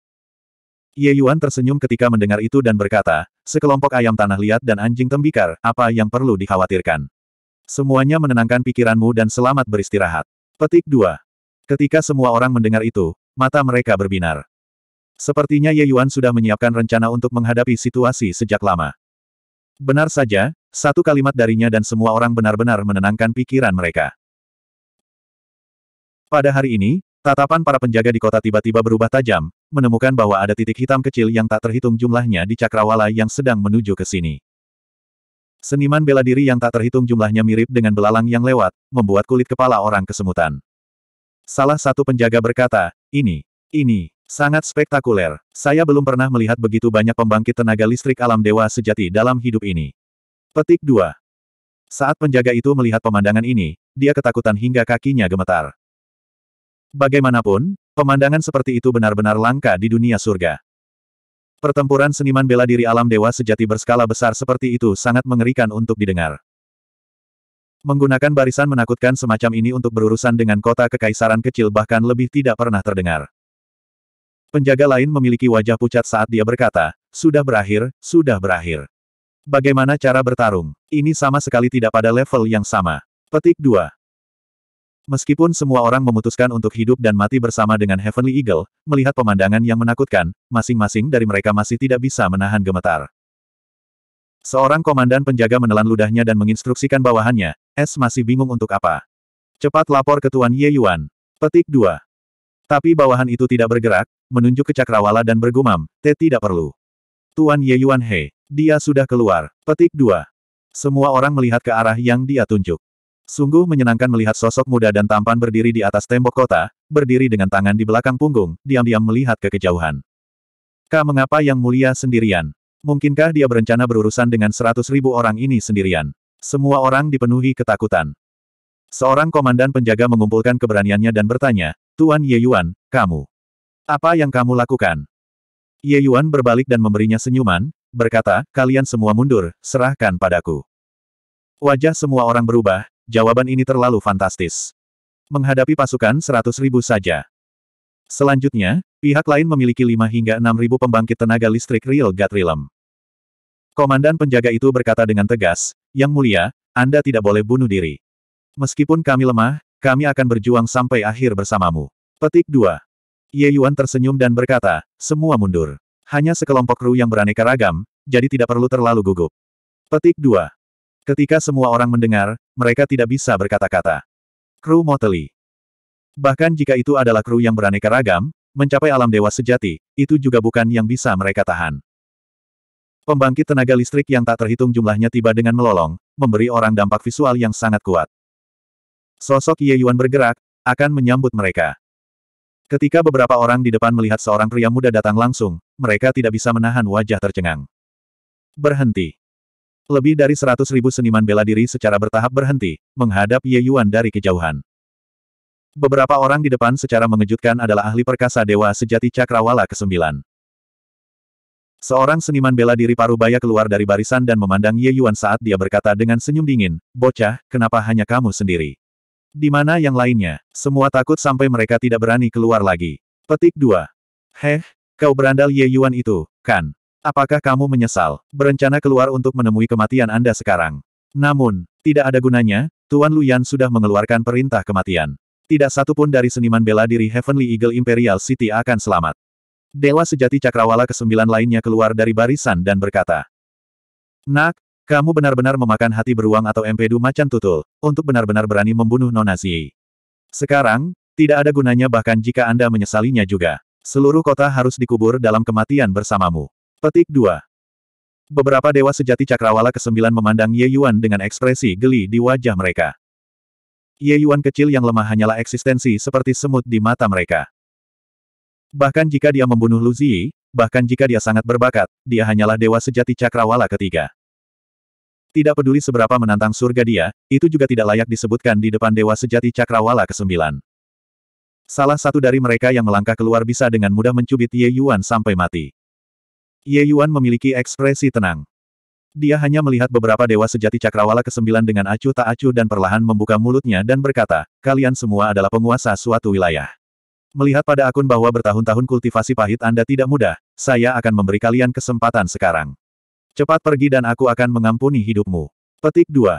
Ye Yuan tersenyum ketika mendengar itu dan berkata, sekelompok ayam tanah liat dan anjing tembikar, apa yang perlu dikhawatirkan? Semuanya menenangkan pikiranmu dan selamat beristirahat. Petik 2. Ketika semua orang mendengar itu, mata mereka berbinar. Sepertinya Ye Yuan sudah menyiapkan rencana untuk menghadapi situasi sejak lama. Benar saja, satu kalimat darinya dan semua orang benar-benar menenangkan pikiran mereka. Pada hari ini, Tatapan para penjaga di kota tiba-tiba berubah tajam, menemukan bahwa ada titik hitam kecil yang tak terhitung jumlahnya di cakrawala yang sedang menuju ke sini. Seniman bela diri yang tak terhitung jumlahnya mirip dengan belalang yang lewat, membuat kulit kepala orang kesemutan. Salah satu penjaga berkata, ini, ini, sangat spektakuler. Saya belum pernah melihat begitu banyak pembangkit tenaga listrik alam dewa sejati dalam hidup ini. Petik 2. Saat penjaga itu melihat pemandangan ini, dia ketakutan hingga kakinya gemetar. Bagaimanapun, pemandangan seperti itu benar-benar langka di dunia surga. Pertempuran seniman bela diri alam dewa sejati berskala besar seperti itu sangat mengerikan untuk didengar. Menggunakan barisan menakutkan semacam ini untuk berurusan dengan kota kekaisaran kecil bahkan lebih tidak pernah terdengar. Penjaga lain memiliki wajah pucat saat dia berkata, sudah berakhir, sudah berakhir. Bagaimana cara bertarung? Ini sama sekali tidak pada level yang sama. Petik 2. Meskipun semua orang memutuskan untuk hidup dan mati bersama dengan Heavenly Eagle, melihat pemandangan yang menakutkan, masing-masing dari mereka masih tidak bisa menahan gemetar. Seorang komandan penjaga menelan ludahnya dan menginstruksikan bawahannya, "Es masih bingung untuk apa. Cepat lapor ke Tuan Ye Yuan. Petik 2. Tapi bawahan itu tidak bergerak, menunjuk ke cakrawala dan bergumam, T tidak perlu. Tuan Ye Yuan He, dia sudah keluar. Petik 2. Semua orang melihat ke arah yang dia tunjuk. Sungguh menyenangkan melihat sosok muda dan tampan berdiri di atas tembok kota, berdiri dengan tangan di belakang punggung, diam-diam melihat ke kejauhan. Kak mengapa yang mulia sendirian? Mungkinkah dia berencana berurusan dengan seratus ribu orang ini sendirian? Semua orang dipenuhi ketakutan. Seorang komandan penjaga mengumpulkan keberaniannya dan bertanya, Tuan Ye Yuan, kamu. Apa yang kamu lakukan? Ye Yuan berbalik dan memberinya senyuman, berkata, kalian semua mundur, serahkan padaku. Wajah semua orang berubah, jawaban ini terlalu fantastis. Menghadapi pasukan 100 ribu saja. Selanjutnya, pihak lain memiliki 5 hingga 6 ribu pembangkit tenaga listrik real Realm. Komandan penjaga itu berkata dengan tegas, Yang mulia, Anda tidak boleh bunuh diri. Meskipun kami lemah, kami akan berjuang sampai akhir bersamamu. Petik 2. Ye Yuan tersenyum dan berkata, semua mundur. Hanya sekelompok kru yang beraneka ragam, jadi tidak perlu terlalu gugup. Petik 2. Ketika semua orang mendengar, mereka tidak bisa berkata-kata. Kru Moteli. Bahkan jika itu adalah kru yang beraneka ragam, mencapai alam dewa sejati, itu juga bukan yang bisa mereka tahan. Pembangkit tenaga listrik yang tak terhitung jumlahnya tiba dengan melolong, memberi orang dampak visual yang sangat kuat. Sosok Ye Yuan bergerak, akan menyambut mereka. Ketika beberapa orang di depan melihat seorang pria muda datang langsung, mereka tidak bisa menahan wajah tercengang. Berhenti. Lebih dari seratus ribu seniman bela diri secara bertahap berhenti, menghadap Ye Yuan dari kejauhan. Beberapa orang di depan secara mengejutkan adalah ahli perkasa Dewa Sejati Cakrawala ke-9. Seorang seniman bela diri parubaya keluar dari barisan dan memandang Ye Yuan saat dia berkata dengan senyum dingin, Bocah, kenapa hanya kamu sendiri? Di mana yang lainnya? Semua takut sampai mereka tidak berani keluar lagi. Petik 2. Heh, kau berandal Ye Yuan itu, kan? Apakah kamu menyesal, berencana keluar untuk menemui kematian Anda sekarang? Namun, tidak ada gunanya, Tuan Luyan sudah mengeluarkan perintah kematian. Tidak satupun dari seniman bela diri Heavenly Eagle Imperial City akan selamat. Dewa sejati cakrawala ke-9 lainnya keluar dari barisan dan berkata, Nak, kamu benar-benar memakan hati beruang atau empedu macan tutul, untuk benar-benar berani membunuh Nona Sekarang, tidak ada gunanya bahkan jika Anda menyesalinya juga. Seluruh kota harus dikubur dalam kematian bersamamu. Petik 2. Beberapa dewa sejati cakrawala ke ke-9 memandang Ye Yuan dengan ekspresi geli di wajah mereka. Ye Yuan kecil yang lemah hanyalah eksistensi seperti semut di mata mereka. Bahkan jika dia membunuh Lu Ziyi, bahkan jika dia sangat berbakat, dia hanyalah dewa sejati cakrawala ketiga. Tidak peduli seberapa menantang surga dia, itu juga tidak layak disebutkan di depan dewa sejati cakrawala ke ke-9. Salah satu dari mereka yang melangkah keluar bisa dengan mudah mencubit Ye Yuan sampai mati. Ye Yuan memiliki ekspresi tenang. Dia hanya melihat beberapa dewa sejati cakrawala ke-9 dengan acuh tak acuh dan perlahan membuka mulutnya dan berkata, kalian semua adalah penguasa suatu wilayah. Melihat pada akun bahwa bertahun-tahun kultivasi pahit Anda tidak mudah, saya akan memberi kalian kesempatan sekarang. Cepat pergi dan aku akan mengampuni hidupmu. Petik 2.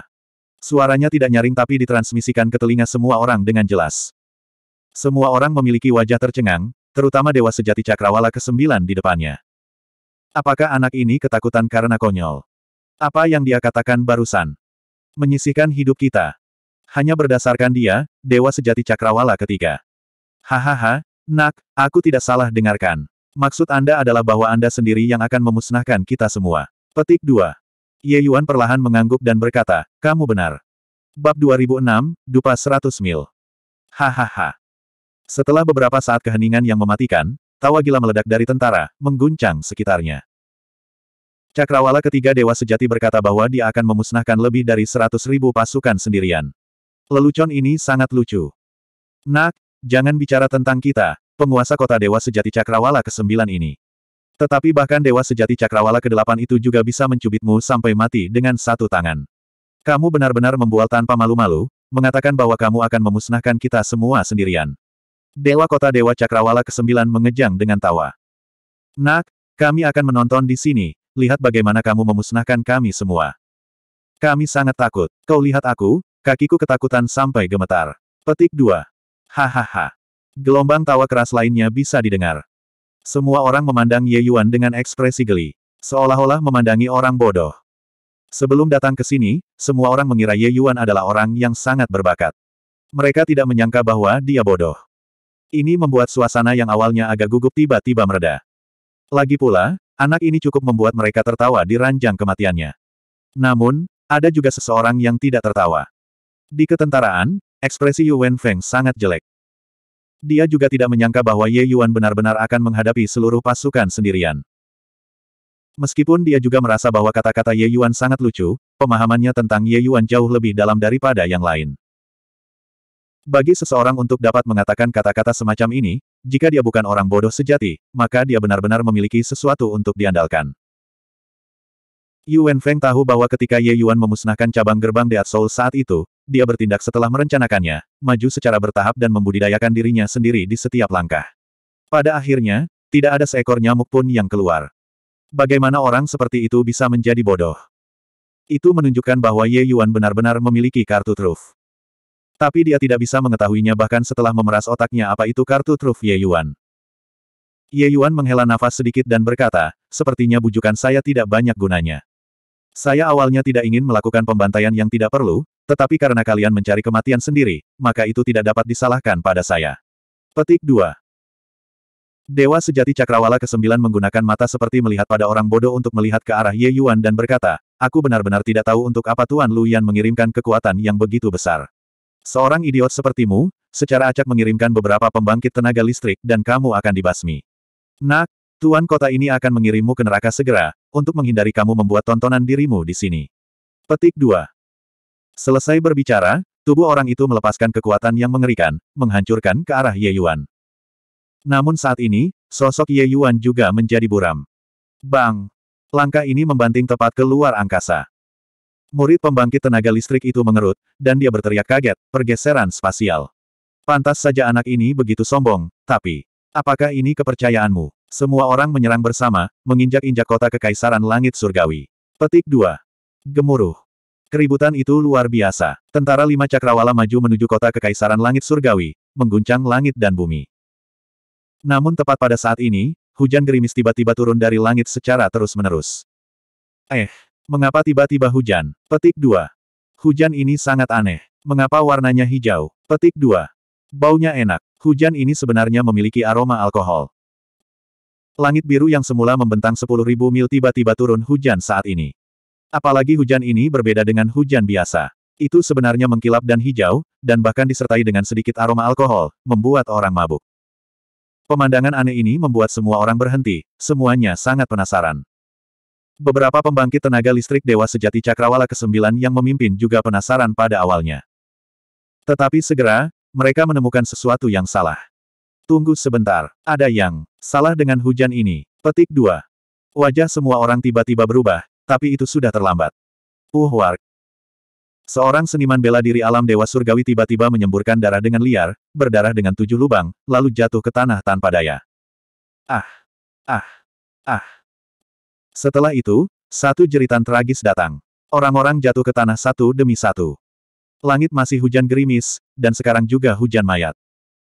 Suaranya tidak nyaring tapi ditransmisikan ke telinga semua orang dengan jelas. Semua orang memiliki wajah tercengang, terutama Dewa Sejati Cakrawala ke-9 di depannya. Apakah anak ini ketakutan karena konyol? Apa yang dia katakan barusan? Menyisihkan hidup kita. Hanya berdasarkan dia, Dewa Sejati Cakrawala ketiga. Hahaha, nak, aku tidak salah dengarkan. Maksud Anda adalah bahwa Anda sendiri yang akan memusnahkan kita semua. Petik 2. Ye Yuan perlahan mengangguk dan berkata, kamu benar. Bab 2006, Dupa 100 mil. Hahaha. Setelah beberapa saat keheningan yang mematikan, Tawa gila meledak dari tentara, mengguncang sekitarnya. Cakrawala ketiga Dewa Sejati berkata bahwa dia akan memusnahkan lebih dari seratus ribu pasukan sendirian. Lelucon ini sangat lucu. Nak, jangan bicara tentang kita, penguasa kota Dewa Sejati Cakrawala ke-9 ini. Tetapi bahkan Dewa Sejati Cakrawala ke-8 itu juga bisa mencubitmu sampai mati dengan satu tangan. Kamu benar-benar membual tanpa malu-malu, mengatakan bahwa kamu akan memusnahkan kita semua sendirian. Dewa Kota Dewa Cakrawala ke-9 mengejang dengan tawa. Nak, kami akan menonton di sini, lihat bagaimana kamu memusnahkan kami semua. Kami sangat takut. Kau lihat aku, kakiku ketakutan sampai gemetar. Petik 2. Hahaha. Gelombang tawa keras lainnya bisa didengar. Semua orang memandang Ye Yuan dengan ekspresi geli. Seolah-olah memandangi orang bodoh. Sebelum datang ke sini, semua orang mengira Ye Yuan adalah orang yang sangat berbakat. Mereka tidak menyangka bahwa dia bodoh. Ini membuat suasana yang awalnya agak gugup tiba-tiba mereda. Lagi pula, anak ini cukup membuat mereka tertawa di ranjang kematiannya. Namun, ada juga seseorang yang tidak tertawa. Di ketentaraan, ekspresi Yuan Feng sangat jelek. Dia juga tidak menyangka bahwa Ye Yuan benar-benar akan menghadapi seluruh pasukan sendirian. Meskipun dia juga merasa bahwa kata-kata Ye Yuan sangat lucu, pemahamannya tentang Ye Yuan jauh lebih dalam daripada yang lain. Bagi seseorang untuk dapat mengatakan kata-kata semacam ini, jika dia bukan orang bodoh sejati, maka dia benar-benar memiliki sesuatu untuk diandalkan. Yuan Feng tahu bahwa ketika Ye Yuan memusnahkan cabang gerbang Dead Soul saat itu, dia bertindak setelah merencanakannya, maju secara bertahap dan membudidayakan dirinya sendiri di setiap langkah. Pada akhirnya, tidak ada seekor nyamuk pun yang keluar. Bagaimana orang seperti itu bisa menjadi bodoh? Itu menunjukkan bahwa Ye Yuan benar-benar memiliki kartu truf. Tapi dia tidak bisa mengetahuinya bahkan setelah memeras otaknya apa itu kartu truf Ye Yuan. Ye Yuan menghela nafas sedikit dan berkata, sepertinya bujukan saya tidak banyak gunanya. Saya awalnya tidak ingin melakukan pembantaian yang tidak perlu, tetapi karena kalian mencari kematian sendiri, maka itu tidak dapat disalahkan pada saya. Petik 2. Dewa sejati Cakrawala ke-9 menggunakan mata seperti melihat pada orang bodoh untuk melihat ke arah Ye Yuan dan berkata, Aku benar-benar tidak tahu untuk apa Tuan Lu Yan mengirimkan kekuatan yang begitu besar. Seorang idiot sepertimu, secara acak mengirimkan beberapa pembangkit tenaga listrik dan kamu akan dibasmi. Nak, tuan kota ini akan mengirimmu ke neraka segera, untuk menghindari kamu membuat tontonan dirimu di sini. Petik 2. Selesai berbicara, tubuh orang itu melepaskan kekuatan yang mengerikan, menghancurkan ke arah Ye Yuan. Namun saat ini, sosok Ye Yuan juga menjadi buram. Bang! Langkah ini membanting tepat ke luar angkasa. Murid pembangkit tenaga listrik itu mengerut, dan dia berteriak kaget, pergeseran spasial. Pantas saja anak ini begitu sombong, tapi, apakah ini kepercayaanmu? Semua orang menyerang bersama, menginjak-injak kota kekaisaran langit surgawi. Petik 2. Gemuruh. Keributan itu luar biasa. Tentara lima cakrawala maju menuju kota kekaisaran langit surgawi, mengguncang langit dan bumi. Namun tepat pada saat ini, hujan gerimis tiba-tiba turun dari langit secara terus-menerus. Eh, Mengapa tiba-tiba hujan? Petik 2. Hujan ini sangat aneh. Mengapa warnanya hijau? Petik 2. Baunya enak. Hujan ini sebenarnya memiliki aroma alkohol. Langit biru yang semula membentang 10.000 mil tiba-tiba turun hujan saat ini. Apalagi hujan ini berbeda dengan hujan biasa. Itu sebenarnya mengkilap dan hijau, dan bahkan disertai dengan sedikit aroma alkohol, membuat orang mabuk. Pemandangan aneh ini membuat semua orang berhenti, semuanya sangat penasaran. Beberapa pembangkit tenaga listrik Dewa Sejati Cakrawala ke-9 yang memimpin juga penasaran pada awalnya. Tetapi segera, mereka menemukan sesuatu yang salah. Tunggu sebentar, ada yang salah dengan hujan ini. Petik 2. Wajah semua orang tiba-tiba berubah, tapi itu sudah terlambat. Uh, wark. Seorang seniman bela diri alam Dewa Surgawi tiba-tiba menyemburkan darah dengan liar, berdarah dengan tujuh lubang, lalu jatuh ke tanah tanpa daya. Ah! Ah! Ah! ah. Setelah itu, satu jeritan tragis datang. Orang-orang jatuh ke tanah satu demi satu. Langit masih hujan gerimis, dan sekarang juga hujan mayat.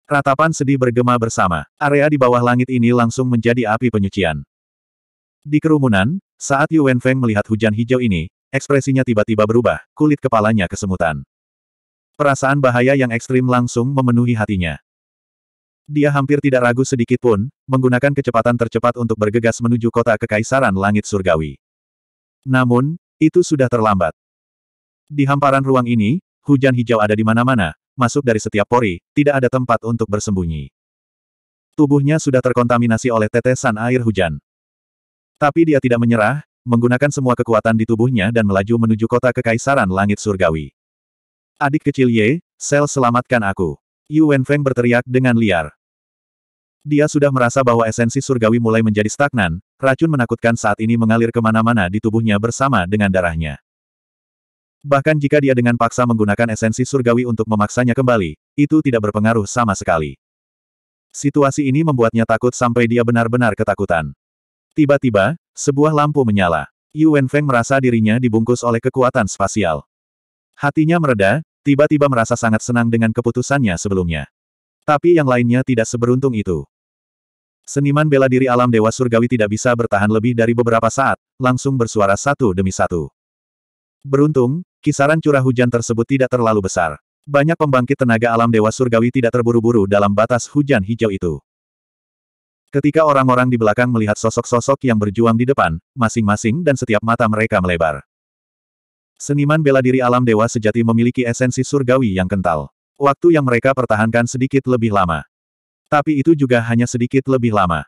Ratapan sedih bergema bersama. Area di bawah langit ini langsung menjadi api penyucian. Di kerumunan, saat Yuan Feng melihat hujan hijau ini, ekspresinya tiba-tiba berubah, kulit kepalanya kesemutan. Perasaan bahaya yang ekstrim langsung memenuhi hatinya. Dia hampir tidak ragu sedikit pun, menggunakan kecepatan tercepat untuk bergegas menuju kota kekaisaran langit surgawi. Namun, itu sudah terlambat. Di hamparan ruang ini, hujan hijau ada di mana-mana, masuk dari setiap pori, tidak ada tempat untuk bersembunyi. Tubuhnya sudah terkontaminasi oleh tetesan air hujan. Tapi dia tidak menyerah, menggunakan semua kekuatan di tubuhnya dan melaju menuju kota kekaisaran langit surgawi. Adik kecil Ye, Sel selamatkan aku. Yu Wenfeng berteriak dengan liar. Dia sudah merasa bahwa esensi surgawi mulai menjadi stagnan, racun menakutkan saat ini mengalir kemana-mana di tubuhnya bersama dengan darahnya. Bahkan jika dia dengan paksa menggunakan esensi surgawi untuk memaksanya kembali, itu tidak berpengaruh sama sekali. Situasi ini membuatnya takut sampai dia benar-benar ketakutan. Tiba-tiba, sebuah lampu menyala. Yu Wenfeng merasa dirinya dibungkus oleh kekuatan spasial. Hatinya mereda, tiba-tiba merasa sangat senang dengan keputusannya sebelumnya. Tapi yang lainnya tidak seberuntung itu. Seniman bela diri alam Dewa Surgawi tidak bisa bertahan lebih dari beberapa saat, langsung bersuara satu demi satu. Beruntung, kisaran curah hujan tersebut tidak terlalu besar. Banyak pembangkit tenaga alam Dewa Surgawi tidak terburu-buru dalam batas hujan hijau itu. Ketika orang-orang di belakang melihat sosok-sosok yang berjuang di depan, masing-masing dan setiap mata mereka melebar. Seniman bela diri alam dewa sejati memiliki esensi surgawi yang kental. Waktu yang mereka pertahankan sedikit lebih lama. Tapi itu juga hanya sedikit lebih lama.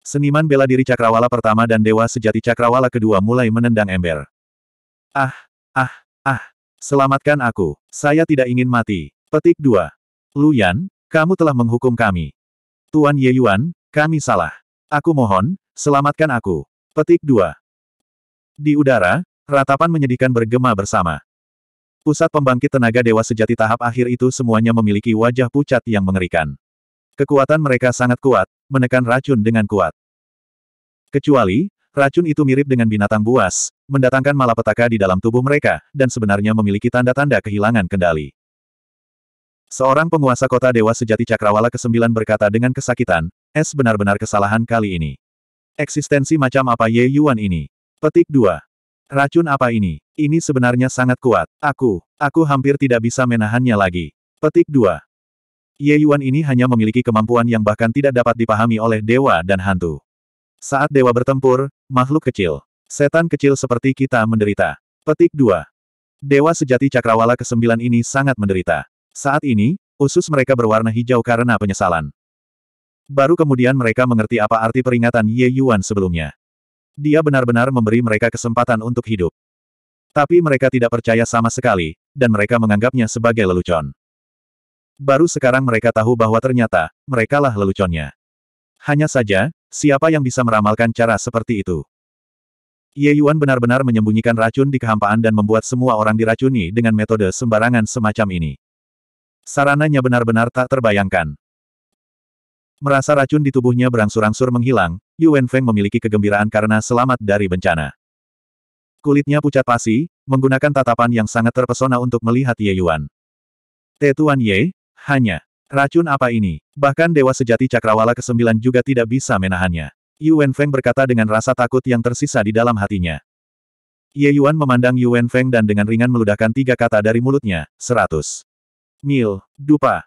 Seniman bela diri cakrawala pertama dan dewa sejati cakrawala kedua mulai menendang ember. Ah, ah, ah. Selamatkan aku. Saya tidak ingin mati. Petik 2. Luyan, kamu telah menghukum kami. Tuan Ye Yuan, kami salah. Aku mohon, selamatkan aku. Petik 2. Di udara, Ratapan menyedihkan bergema bersama. Pusat pembangkit tenaga dewa sejati tahap akhir itu semuanya memiliki wajah pucat yang mengerikan. Kekuatan mereka sangat kuat, menekan racun dengan kuat. Kecuali, racun itu mirip dengan binatang buas, mendatangkan malapetaka di dalam tubuh mereka, dan sebenarnya memiliki tanda-tanda kehilangan kendali. Seorang penguasa kota Dewa Sejati Cakrawala ke-9 berkata dengan kesakitan, es benar-benar kesalahan kali ini. Eksistensi macam apa Ye Yuan ini? Petik 2. Racun apa ini? Ini sebenarnya sangat kuat. Aku, aku hampir tidak bisa menahannya lagi. Petik 2. Ye Yuan ini hanya memiliki kemampuan yang bahkan tidak dapat dipahami oleh dewa dan hantu. Saat dewa bertempur, makhluk kecil, setan kecil seperti kita menderita. Petik 2. Dewa sejati cakrawala ke-9 ini sangat menderita. Saat ini, usus mereka berwarna hijau karena penyesalan. Baru kemudian mereka mengerti apa arti peringatan Ye Yuan sebelumnya. Dia benar-benar memberi mereka kesempatan untuk hidup. Tapi mereka tidak percaya sama sekali, dan mereka menganggapnya sebagai lelucon. Baru sekarang mereka tahu bahwa ternyata, merekalah leluconnya. Hanya saja, siapa yang bisa meramalkan cara seperti itu? Ye Yuan benar-benar menyembunyikan racun di kehampaan dan membuat semua orang diracuni dengan metode sembarangan semacam ini. Sarananya benar-benar tak terbayangkan. Merasa racun di tubuhnya berangsur-angsur menghilang, Yuan Feng memiliki kegembiraan karena selamat dari bencana. Kulitnya pucat pasi, menggunakan tatapan yang sangat terpesona untuk melihat Ye Yuan. Tuan Ye, hanya. Racun apa ini? Bahkan Dewa Sejati Cakrawala ke-9 juga tidak bisa menahannya. Yuan Feng berkata dengan rasa takut yang tersisa di dalam hatinya. Ye Yuan memandang Yuan Feng dan dengan ringan meludahkan tiga kata dari mulutnya, seratus. Mil, dupa,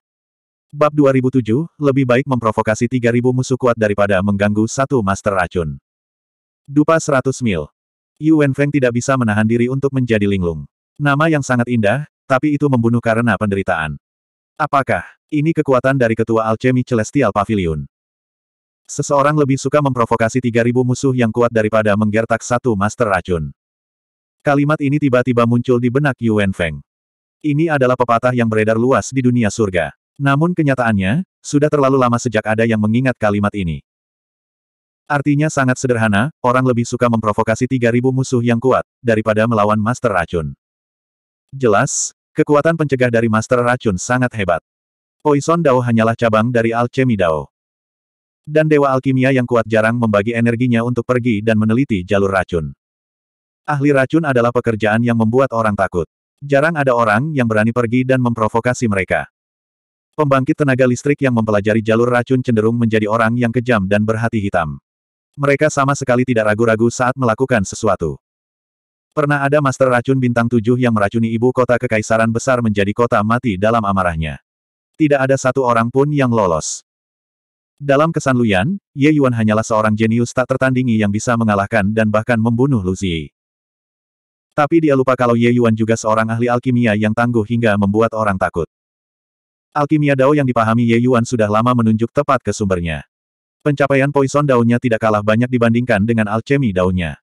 Bab 2007, lebih baik memprovokasi 3000 musuh kuat daripada mengganggu satu master racun. Dupa 100 mil. Yu Wenfeng tidak bisa menahan diri untuk menjadi linglung. Nama yang sangat indah, tapi itu membunuh karena penderitaan. Apakah ini kekuatan dari ketua alchemy Celestial Pavilion? Seseorang lebih suka memprovokasi 3000 musuh yang kuat daripada menggertak satu master racun. Kalimat ini tiba-tiba muncul di benak Yu Wenfeng. Ini adalah pepatah yang beredar luas di dunia surga. Namun kenyataannya, sudah terlalu lama sejak ada yang mengingat kalimat ini. Artinya sangat sederhana, orang lebih suka memprovokasi 3000 musuh yang kuat, daripada melawan Master Racun. Jelas, kekuatan pencegah dari Master Racun sangat hebat. Poison Dao hanyalah cabang dari Alchemy Dao. Dan Dewa Alkimia yang kuat jarang membagi energinya untuk pergi dan meneliti jalur racun. Ahli racun adalah pekerjaan yang membuat orang takut. Jarang ada orang yang berani pergi dan memprovokasi mereka. Pembangkit tenaga listrik yang mempelajari jalur racun cenderung menjadi orang yang kejam dan berhati hitam. Mereka sama sekali tidak ragu-ragu saat melakukan sesuatu. Pernah ada master racun bintang tujuh yang meracuni ibu kota kekaisaran besar menjadi kota mati dalam amarahnya. Tidak ada satu orang pun yang lolos. Dalam kesan Luyan, Ye Yuan hanyalah seorang jenius tak tertandingi yang bisa mengalahkan dan bahkan membunuh Lu Zi. Tapi dia lupa kalau Ye Yuan juga seorang ahli alkimia yang tangguh hingga membuat orang takut. Alkimia Dao yang dipahami Ye Yuan sudah lama menunjuk tepat ke sumbernya. Pencapaian poison Dao-nya tidak kalah banyak dibandingkan dengan alchemy Dao-nya.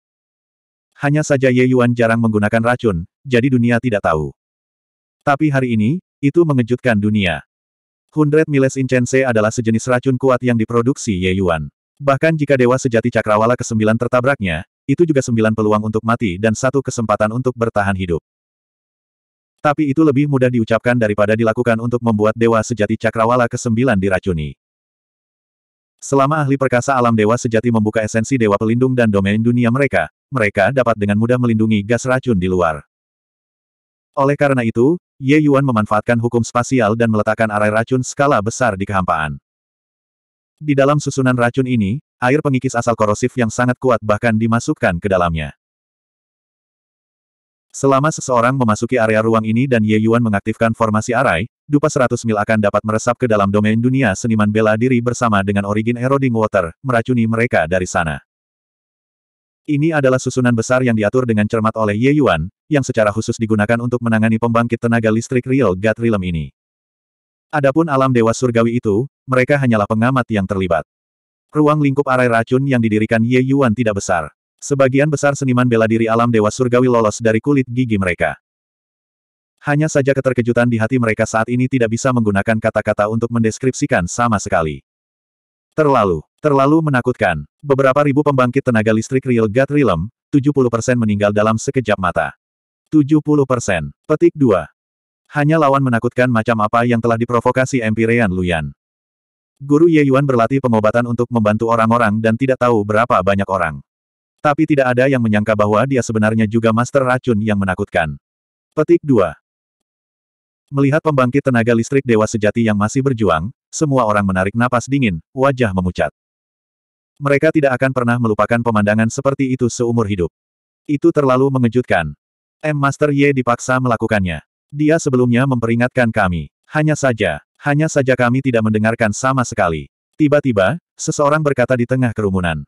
Hanya saja Ye Yuan jarang menggunakan racun, jadi dunia tidak tahu. Tapi hari ini, itu mengejutkan dunia. Hundred Miles Incense adalah sejenis racun kuat yang diproduksi Ye Yuan. Bahkan jika Dewa Sejati Cakrawala ke-9 tertabraknya, itu juga sembilan peluang untuk mati dan satu kesempatan untuk bertahan hidup. Tapi itu lebih mudah diucapkan daripada dilakukan untuk membuat Dewa Sejati Cakrawala ke-9 diracuni. Selama ahli perkasa alam Dewa Sejati membuka esensi Dewa Pelindung dan domain dunia mereka, mereka dapat dengan mudah melindungi gas racun di luar. Oleh karena itu, Ye Yuan memanfaatkan hukum spasial dan meletakkan arai racun skala besar di kehampaan. Di dalam susunan racun ini, air pengikis asal korosif yang sangat kuat bahkan dimasukkan ke dalamnya. Selama seseorang memasuki area ruang ini dan Ye Yuan mengaktifkan formasi arai, dupa 100 mil akan dapat meresap ke dalam domain dunia seniman bela diri bersama dengan origin eroding water, meracuni mereka dari sana. Ini adalah susunan besar yang diatur dengan cermat oleh Ye Yuan, yang secara khusus digunakan untuk menangani pembangkit tenaga listrik real God Realm ini. Adapun alam dewa surgawi itu, mereka hanyalah pengamat yang terlibat. Ruang lingkup arai racun yang didirikan Ye Yuan tidak besar. Sebagian besar seniman bela diri alam dewa surgawi lolos dari kulit gigi mereka. Hanya saja keterkejutan di hati mereka saat ini tidak bisa menggunakan kata-kata untuk mendeskripsikan sama sekali. Terlalu, terlalu menakutkan. Beberapa ribu pembangkit tenaga listrik Real God Realm, 70% meninggal dalam sekejap mata. 70%. Petik 2. Hanya lawan menakutkan macam apa yang telah diprovokasi Empyrean Luyan. Guru Ye Yuan berlatih pengobatan untuk membantu orang-orang dan tidak tahu berapa banyak orang. Tapi tidak ada yang menyangka bahwa dia sebenarnya juga master racun yang menakutkan. Petik 2. Melihat pembangkit tenaga listrik dewa sejati yang masih berjuang, semua orang menarik napas dingin, wajah memucat. Mereka tidak akan pernah melupakan pemandangan seperti itu seumur hidup. Itu terlalu mengejutkan. M Master Ye dipaksa melakukannya. Dia sebelumnya memperingatkan kami. Hanya saja, hanya saja kami tidak mendengarkan sama sekali. Tiba-tiba, seseorang berkata di tengah kerumunan.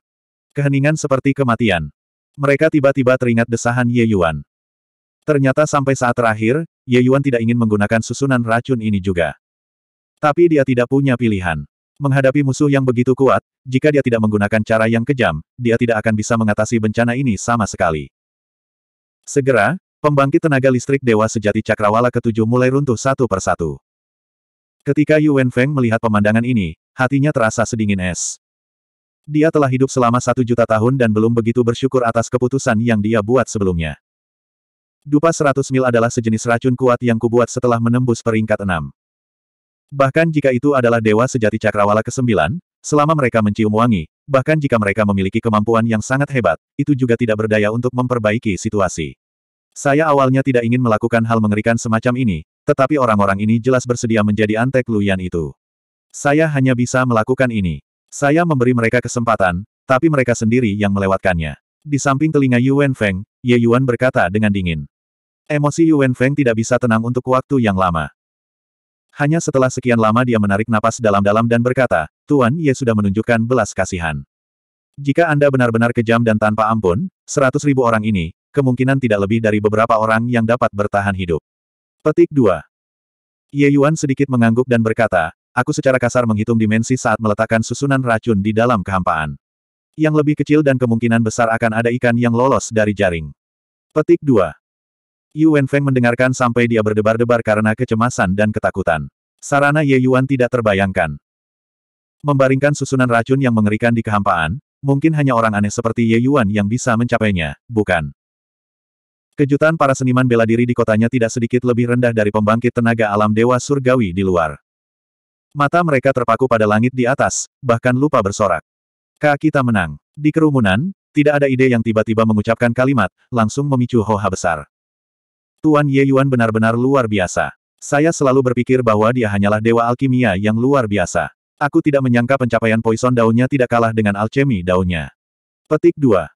Keheningan seperti kematian. Mereka tiba-tiba teringat desahan Ye Yuan. Ternyata sampai saat terakhir, Ye Yuan tidak ingin menggunakan susunan racun ini juga. Tapi dia tidak punya pilihan. Menghadapi musuh yang begitu kuat, jika dia tidak menggunakan cara yang kejam, dia tidak akan bisa mengatasi bencana ini sama sekali. Segera, pembangkit tenaga listrik Dewa Sejati Cakrawala ketujuh mulai runtuh satu persatu. Ketika Yuan Feng melihat pemandangan ini, hatinya terasa sedingin es. Dia telah hidup selama satu juta tahun dan belum begitu bersyukur atas keputusan yang dia buat sebelumnya. Dupa seratus mil adalah sejenis racun kuat yang kubuat setelah menembus peringkat enam. Bahkan jika itu adalah dewa sejati cakrawala ke-9, selama mereka mencium wangi, bahkan jika mereka memiliki kemampuan yang sangat hebat, itu juga tidak berdaya untuk memperbaiki situasi. Saya awalnya tidak ingin melakukan hal mengerikan semacam ini, tetapi orang-orang ini jelas bersedia menjadi antek Luyan itu. Saya hanya bisa melakukan ini. Saya memberi mereka kesempatan, tapi mereka sendiri yang melewatkannya. Di samping telinga Yuan Feng, Ye Yuan berkata dengan dingin. Emosi Yuan Feng tidak bisa tenang untuk waktu yang lama. Hanya setelah sekian lama dia menarik napas dalam-dalam dan berkata, Tuan Ye sudah menunjukkan belas kasihan. Jika Anda benar-benar kejam dan tanpa ampun, seratus ribu orang ini, kemungkinan tidak lebih dari beberapa orang yang dapat bertahan hidup. Petik 2. Ye Yuan sedikit mengangguk dan berkata, aku secara kasar menghitung dimensi saat meletakkan susunan racun di dalam kehampaan. Yang lebih kecil dan kemungkinan besar akan ada ikan yang lolos dari jaring. Petik 2. Yu Wenfeng mendengarkan sampai dia berdebar-debar karena kecemasan dan ketakutan. Sarana Ye Yuan tidak terbayangkan. Membaringkan susunan racun yang mengerikan di kehampaan, mungkin hanya orang aneh seperti Ye Yuan yang bisa mencapainya, bukan? Kejutan para seniman bela diri di kotanya tidak sedikit lebih rendah dari pembangkit tenaga alam dewa surgawi di luar. Mata mereka terpaku pada langit di atas, bahkan lupa bersorak. kita menang. Di kerumunan, tidak ada ide yang tiba-tiba mengucapkan kalimat, langsung memicu hoha besar. Tuan Ye Yuan benar-benar luar biasa. Saya selalu berpikir bahwa dia hanyalah dewa alkimia yang luar biasa. Aku tidak menyangka pencapaian poison daunnya tidak kalah dengan alchemy daunnya. Petik 2.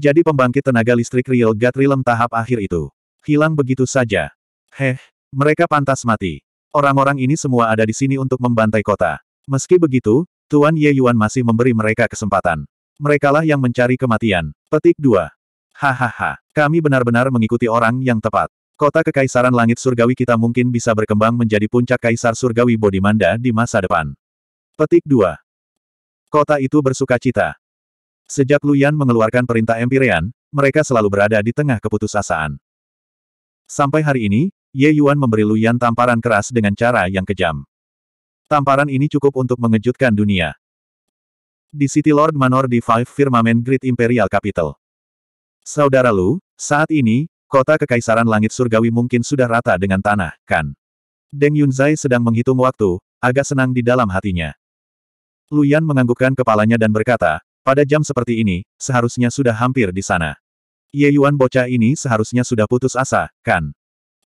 Jadi pembangkit tenaga listrik real gatrilem tahap akhir itu. Hilang begitu saja. Heh, mereka pantas mati. Orang-orang ini semua ada di sini untuk membantai kota. Meski begitu, Tuan Ye Yuan masih memberi mereka kesempatan. Merekalah yang mencari kematian. Petik 2. Hahaha, kami benar-benar mengikuti orang yang tepat. Kota Kekaisaran Langit Surgawi kita mungkin bisa berkembang menjadi puncak Kaisar Surgawi Bodimanda di masa depan. Petik 2. Kota itu bersuka cita. Sejak Luyan mengeluarkan perintah Empyrean, mereka selalu berada di tengah keputusasaan. Sampai hari ini, Ye Yuan memberi Lu Yan tamparan keras dengan cara yang kejam. Tamparan ini cukup untuk mengejutkan dunia. Di City Lord Manor di Five Firmament Great Imperial Capital. Saudara Lu, saat ini, kota Kekaisaran Langit Surgawi mungkin sudah rata dengan tanah, kan? Deng Yunzai sedang menghitung waktu, agak senang di dalam hatinya. Lu Yan menganggukkan kepalanya dan berkata, pada jam seperti ini, seharusnya sudah hampir di sana. Ye Yuan bocah ini seharusnya sudah putus asa, kan?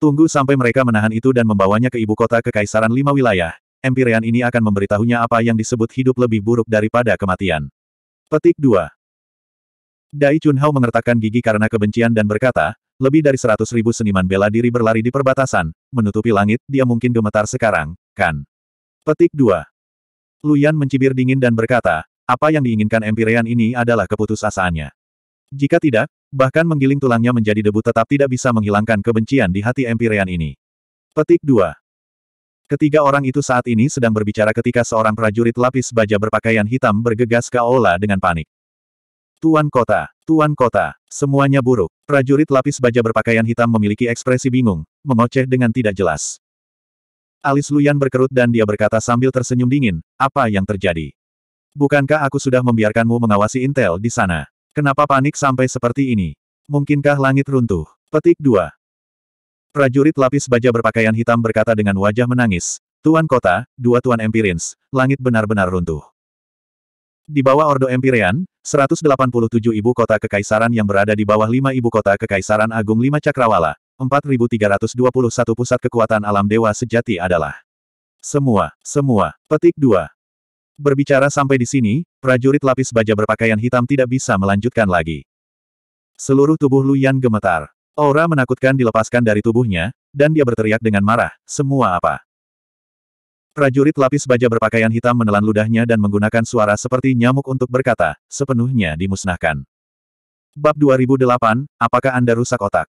Tunggu sampai mereka menahan itu dan membawanya ke ibu kota Kekaisaran Lima Wilayah. Empirean ini akan memberitahunya apa yang disebut hidup lebih buruk daripada kematian. Petik 2. Dai Chunhao mengertakkan gigi karena kebencian dan berkata, lebih dari seratus ribu seniman bela diri berlari di perbatasan, menutupi langit, dia mungkin gemetar sekarang, kan? Petik 2. Luyan mencibir dingin dan berkata, apa yang diinginkan Empirean ini adalah keputusasaannya. Jika tidak, Bahkan menggiling tulangnya menjadi debu tetap tidak bisa menghilangkan kebencian di hati Empyrean ini. Petik 2. Ketiga orang itu saat ini sedang berbicara ketika seorang prajurit lapis baja berpakaian hitam bergegas ke aula dengan panik. Tuan kota, tuan kota, semuanya buruk. Prajurit lapis baja berpakaian hitam memiliki ekspresi bingung, mengoceh dengan tidak jelas. Alis Luyan berkerut dan dia berkata sambil tersenyum dingin, apa yang terjadi? Bukankah aku sudah membiarkanmu mengawasi Intel di sana? Kenapa panik sampai seperti ini? Mungkinkah langit runtuh? Petik 2. Prajurit lapis baja berpakaian hitam berkata dengan wajah menangis, Tuan Kota, dua Tuan Empirins, langit benar-benar runtuh. Di bawah Ordo Empirean, 187 ibu kota kekaisaran yang berada di bawah 5 ibu kota kekaisaran agung 5 Cakrawala, 4321 pusat kekuatan alam dewa sejati adalah semua, semua, petik 2. Berbicara sampai di sini, prajurit lapis baja berpakaian hitam tidak bisa melanjutkan lagi. Seluruh tubuh Luyan gemetar. Aura menakutkan dilepaskan dari tubuhnya, dan dia berteriak dengan marah, semua apa? Prajurit lapis baja berpakaian hitam menelan ludahnya dan menggunakan suara seperti nyamuk untuk berkata, sepenuhnya dimusnahkan. Bab 2008, apakah Anda rusak otak?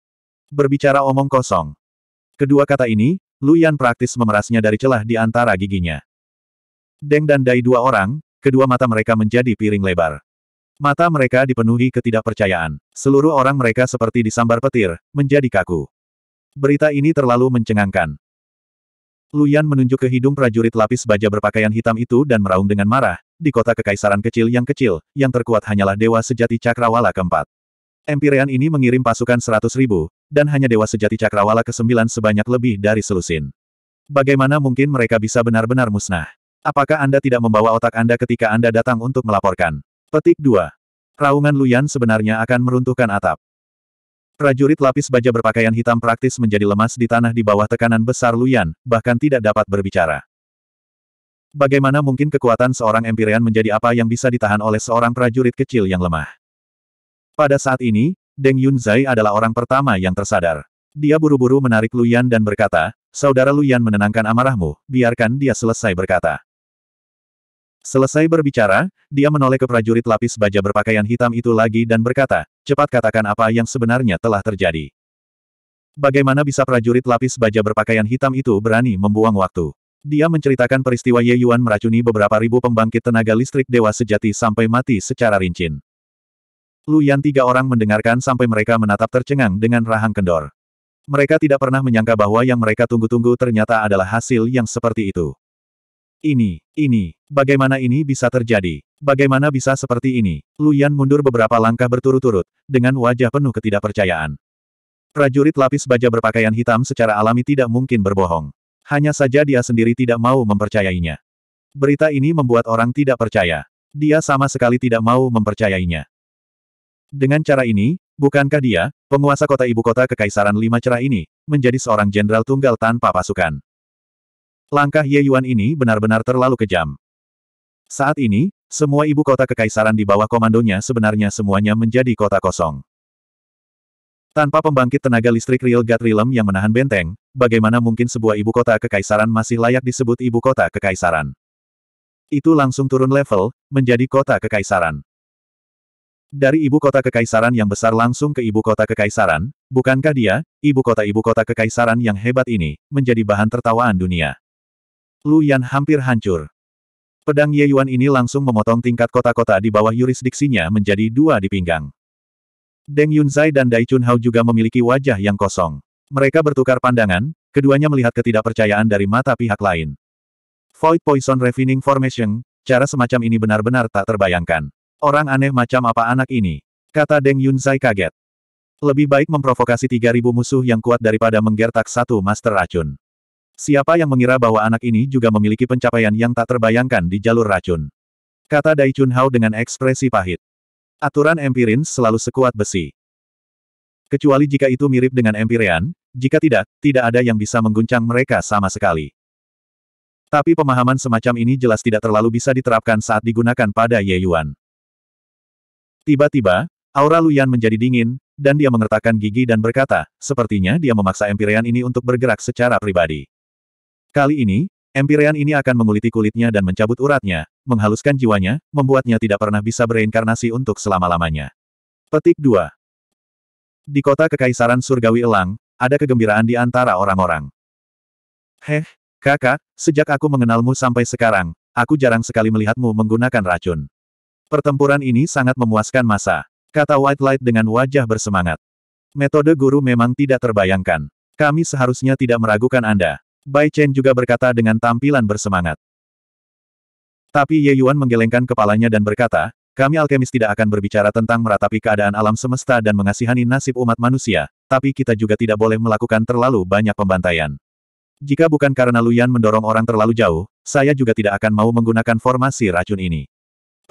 Berbicara omong kosong. Kedua kata ini, Luyan praktis memerasnya dari celah di antara giginya. Deng dan Dai dua orang, kedua mata mereka menjadi piring lebar. Mata mereka dipenuhi ketidakpercayaan. Seluruh orang mereka seperti disambar petir, menjadi kaku. Berita ini terlalu mencengangkan. Luyan menunjuk ke hidung prajurit lapis baja berpakaian hitam itu dan meraung dengan marah, di kota kekaisaran kecil yang kecil, yang terkuat hanyalah dewa sejati cakrawala keempat. Empirean ini mengirim pasukan seratus ribu, dan hanya dewa sejati cakrawala ke-9 sebanyak lebih dari selusin. Bagaimana mungkin mereka bisa benar-benar musnah? Apakah Anda tidak membawa otak Anda ketika Anda datang untuk melaporkan? Petik 2. Raungan Luyan sebenarnya akan meruntuhkan atap. Prajurit lapis baja berpakaian hitam praktis menjadi lemas di tanah di bawah tekanan besar Luyan, bahkan tidak dapat berbicara. Bagaimana mungkin kekuatan seorang Empyrean menjadi apa yang bisa ditahan oleh seorang prajurit kecil yang lemah? Pada saat ini, Deng Yunzai adalah orang pertama yang tersadar. Dia buru-buru menarik Luyan dan berkata, Saudara Luyan menenangkan amarahmu, biarkan dia selesai berkata. Selesai berbicara, dia menoleh ke prajurit lapis baja berpakaian hitam itu lagi dan berkata, cepat katakan apa yang sebenarnya telah terjadi. Bagaimana bisa prajurit lapis baja berpakaian hitam itu berani membuang waktu? Dia menceritakan peristiwa Ye Yuan meracuni beberapa ribu pembangkit tenaga listrik dewa sejati sampai mati secara rinci. Lu Yan tiga orang mendengarkan sampai mereka menatap tercengang dengan rahang kendor. Mereka tidak pernah menyangka bahwa yang mereka tunggu-tunggu ternyata adalah hasil yang seperti itu. Ini, ini, bagaimana ini bisa terjadi? Bagaimana bisa seperti ini? Luyan mundur beberapa langkah berturut-turut, dengan wajah penuh ketidakpercayaan. Prajurit lapis baja berpakaian hitam secara alami tidak mungkin berbohong. Hanya saja dia sendiri tidak mau mempercayainya. Berita ini membuat orang tidak percaya. Dia sama sekali tidak mau mempercayainya. Dengan cara ini, bukankah dia, penguasa kota ibu kota kekaisaran lima cerah ini, menjadi seorang jenderal tunggal tanpa pasukan? Langkah Ye Yuan ini benar-benar terlalu kejam. Saat ini, semua ibu kota kekaisaran di bawah komandonya sebenarnya semuanya menjadi kota kosong. Tanpa pembangkit tenaga listrik Real God Realm yang menahan benteng, bagaimana mungkin sebuah ibu kota kekaisaran masih layak disebut ibu kota kekaisaran? Itu langsung turun level, menjadi kota kekaisaran. Dari ibu kota kekaisaran yang besar langsung ke ibu kota kekaisaran, bukankah dia, ibu kota-ibu kota kekaisaran yang hebat ini, menjadi bahan tertawaan dunia? Lu Yan hampir hancur. Pedang Ye Yuan ini langsung memotong tingkat kota-kota di bawah yurisdiksinya menjadi dua di pinggang. Deng Yunzai dan Dai Chun Hao juga memiliki wajah yang kosong. Mereka bertukar pandangan, keduanya melihat ketidakpercayaan dari mata pihak lain. Void Poison Refining Formation, cara semacam ini benar-benar tak terbayangkan. Orang aneh macam apa anak ini? Kata Deng Yunzai kaget. Lebih baik memprovokasi 3.000 musuh yang kuat daripada menggertak satu master racun. Siapa yang mengira bahwa anak ini juga memiliki pencapaian yang tak terbayangkan di jalur racun? Kata Dai Chun Hao dengan ekspresi pahit. Aturan empirin selalu sekuat besi. Kecuali jika itu mirip dengan empirian, jika tidak, tidak ada yang bisa mengguncang mereka sama sekali. Tapi pemahaman semacam ini jelas tidak terlalu bisa diterapkan saat digunakan pada Ye Yuan. Tiba-tiba, aura Luyan menjadi dingin, dan dia mengertakkan gigi dan berkata, sepertinya dia memaksa empirian ini untuk bergerak secara pribadi. Kali ini, Empirean ini akan menguliti kulitnya dan mencabut uratnya, menghaluskan jiwanya, membuatnya tidak pernah bisa bereinkarnasi untuk selama-lamanya. Petik 2 Di kota Kekaisaran Surgawi Elang, ada kegembiraan di antara orang-orang. Heh, kakak, sejak aku mengenalmu sampai sekarang, aku jarang sekali melihatmu menggunakan racun. Pertempuran ini sangat memuaskan masa, kata White Light dengan wajah bersemangat. Metode guru memang tidak terbayangkan. Kami seharusnya tidak meragukan Anda. Bai Chen juga berkata dengan tampilan bersemangat. Tapi Ye Yuan menggelengkan kepalanya dan berkata, kami alkemis tidak akan berbicara tentang meratapi keadaan alam semesta dan mengasihani nasib umat manusia, tapi kita juga tidak boleh melakukan terlalu banyak pembantaian. Jika bukan karena Luyan mendorong orang terlalu jauh, saya juga tidak akan mau menggunakan formasi racun ini.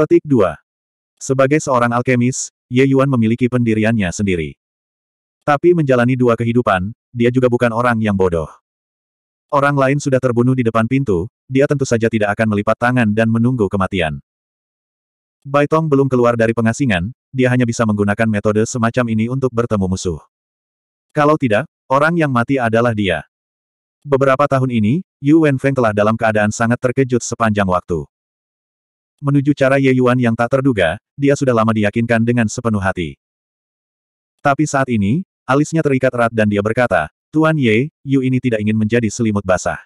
Petik 2. Sebagai seorang alkemis, Ye Yuan memiliki pendiriannya sendiri. Tapi menjalani dua kehidupan, dia juga bukan orang yang bodoh. Orang lain sudah terbunuh di depan pintu, dia tentu saja tidak akan melipat tangan dan menunggu kematian. Baitong belum keluar dari pengasingan, dia hanya bisa menggunakan metode semacam ini untuk bertemu musuh. Kalau tidak, orang yang mati adalah dia. Beberapa tahun ini, Yu Wenfeng telah dalam keadaan sangat terkejut sepanjang waktu. Menuju cara Ye Yuan yang tak terduga, dia sudah lama diyakinkan dengan sepenuh hati. Tapi saat ini, alisnya terikat erat dan dia berkata, Tuan Ye, Yu ini tidak ingin menjadi selimut basah.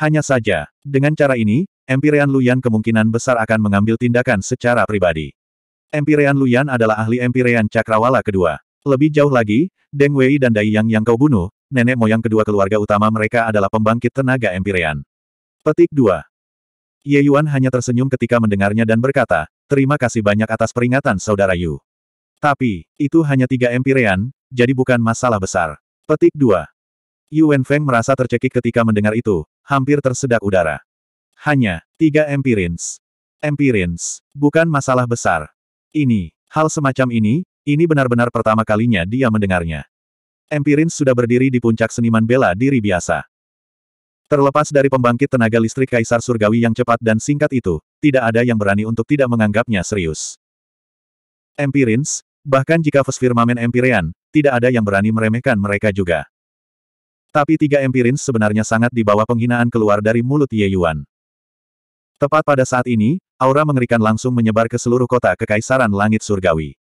Hanya saja, dengan cara ini, Empirean Luyan kemungkinan besar akan mengambil tindakan secara pribadi. Empirean Luyan adalah ahli Empirean Cakrawala kedua. Lebih jauh lagi, Deng Wei dan Dai Yang yang kau bunuh, nenek moyang kedua keluarga utama mereka adalah pembangkit tenaga Empirean. Petik 2. Ye Yuan hanya tersenyum ketika mendengarnya dan berkata, terima kasih banyak atas peringatan saudara Yu. Tapi, itu hanya tiga Empirean, jadi bukan masalah besar. Petik 2. Yuan Feng merasa tercekik ketika mendengar itu, hampir tersedak udara. Hanya, tiga empirins. Empirins, bukan masalah besar. Ini, hal semacam ini, ini benar-benar pertama kalinya dia mendengarnya. Empirins sudah berdiri di puncak seniman bela diri biasa. Terlepas dari pembangkit tenaga listrik Kaisar Surgawi yang cepat dan singkat itu, tidak ada yang berani untuk tidak menganggapnya serius. Empirins, bahkan jika Vesfirmamen Empirean, tidak ada yang berani meremehkan mereka juga. Tapi tiga empirins sebenarnya sangat di bawah penghinaan keluar dari mulut Ye Yuan. Tepat pada saat ini, aura mengerikan langsung menyebar ke seluruh kota Kekaisaran Langit Surgawi.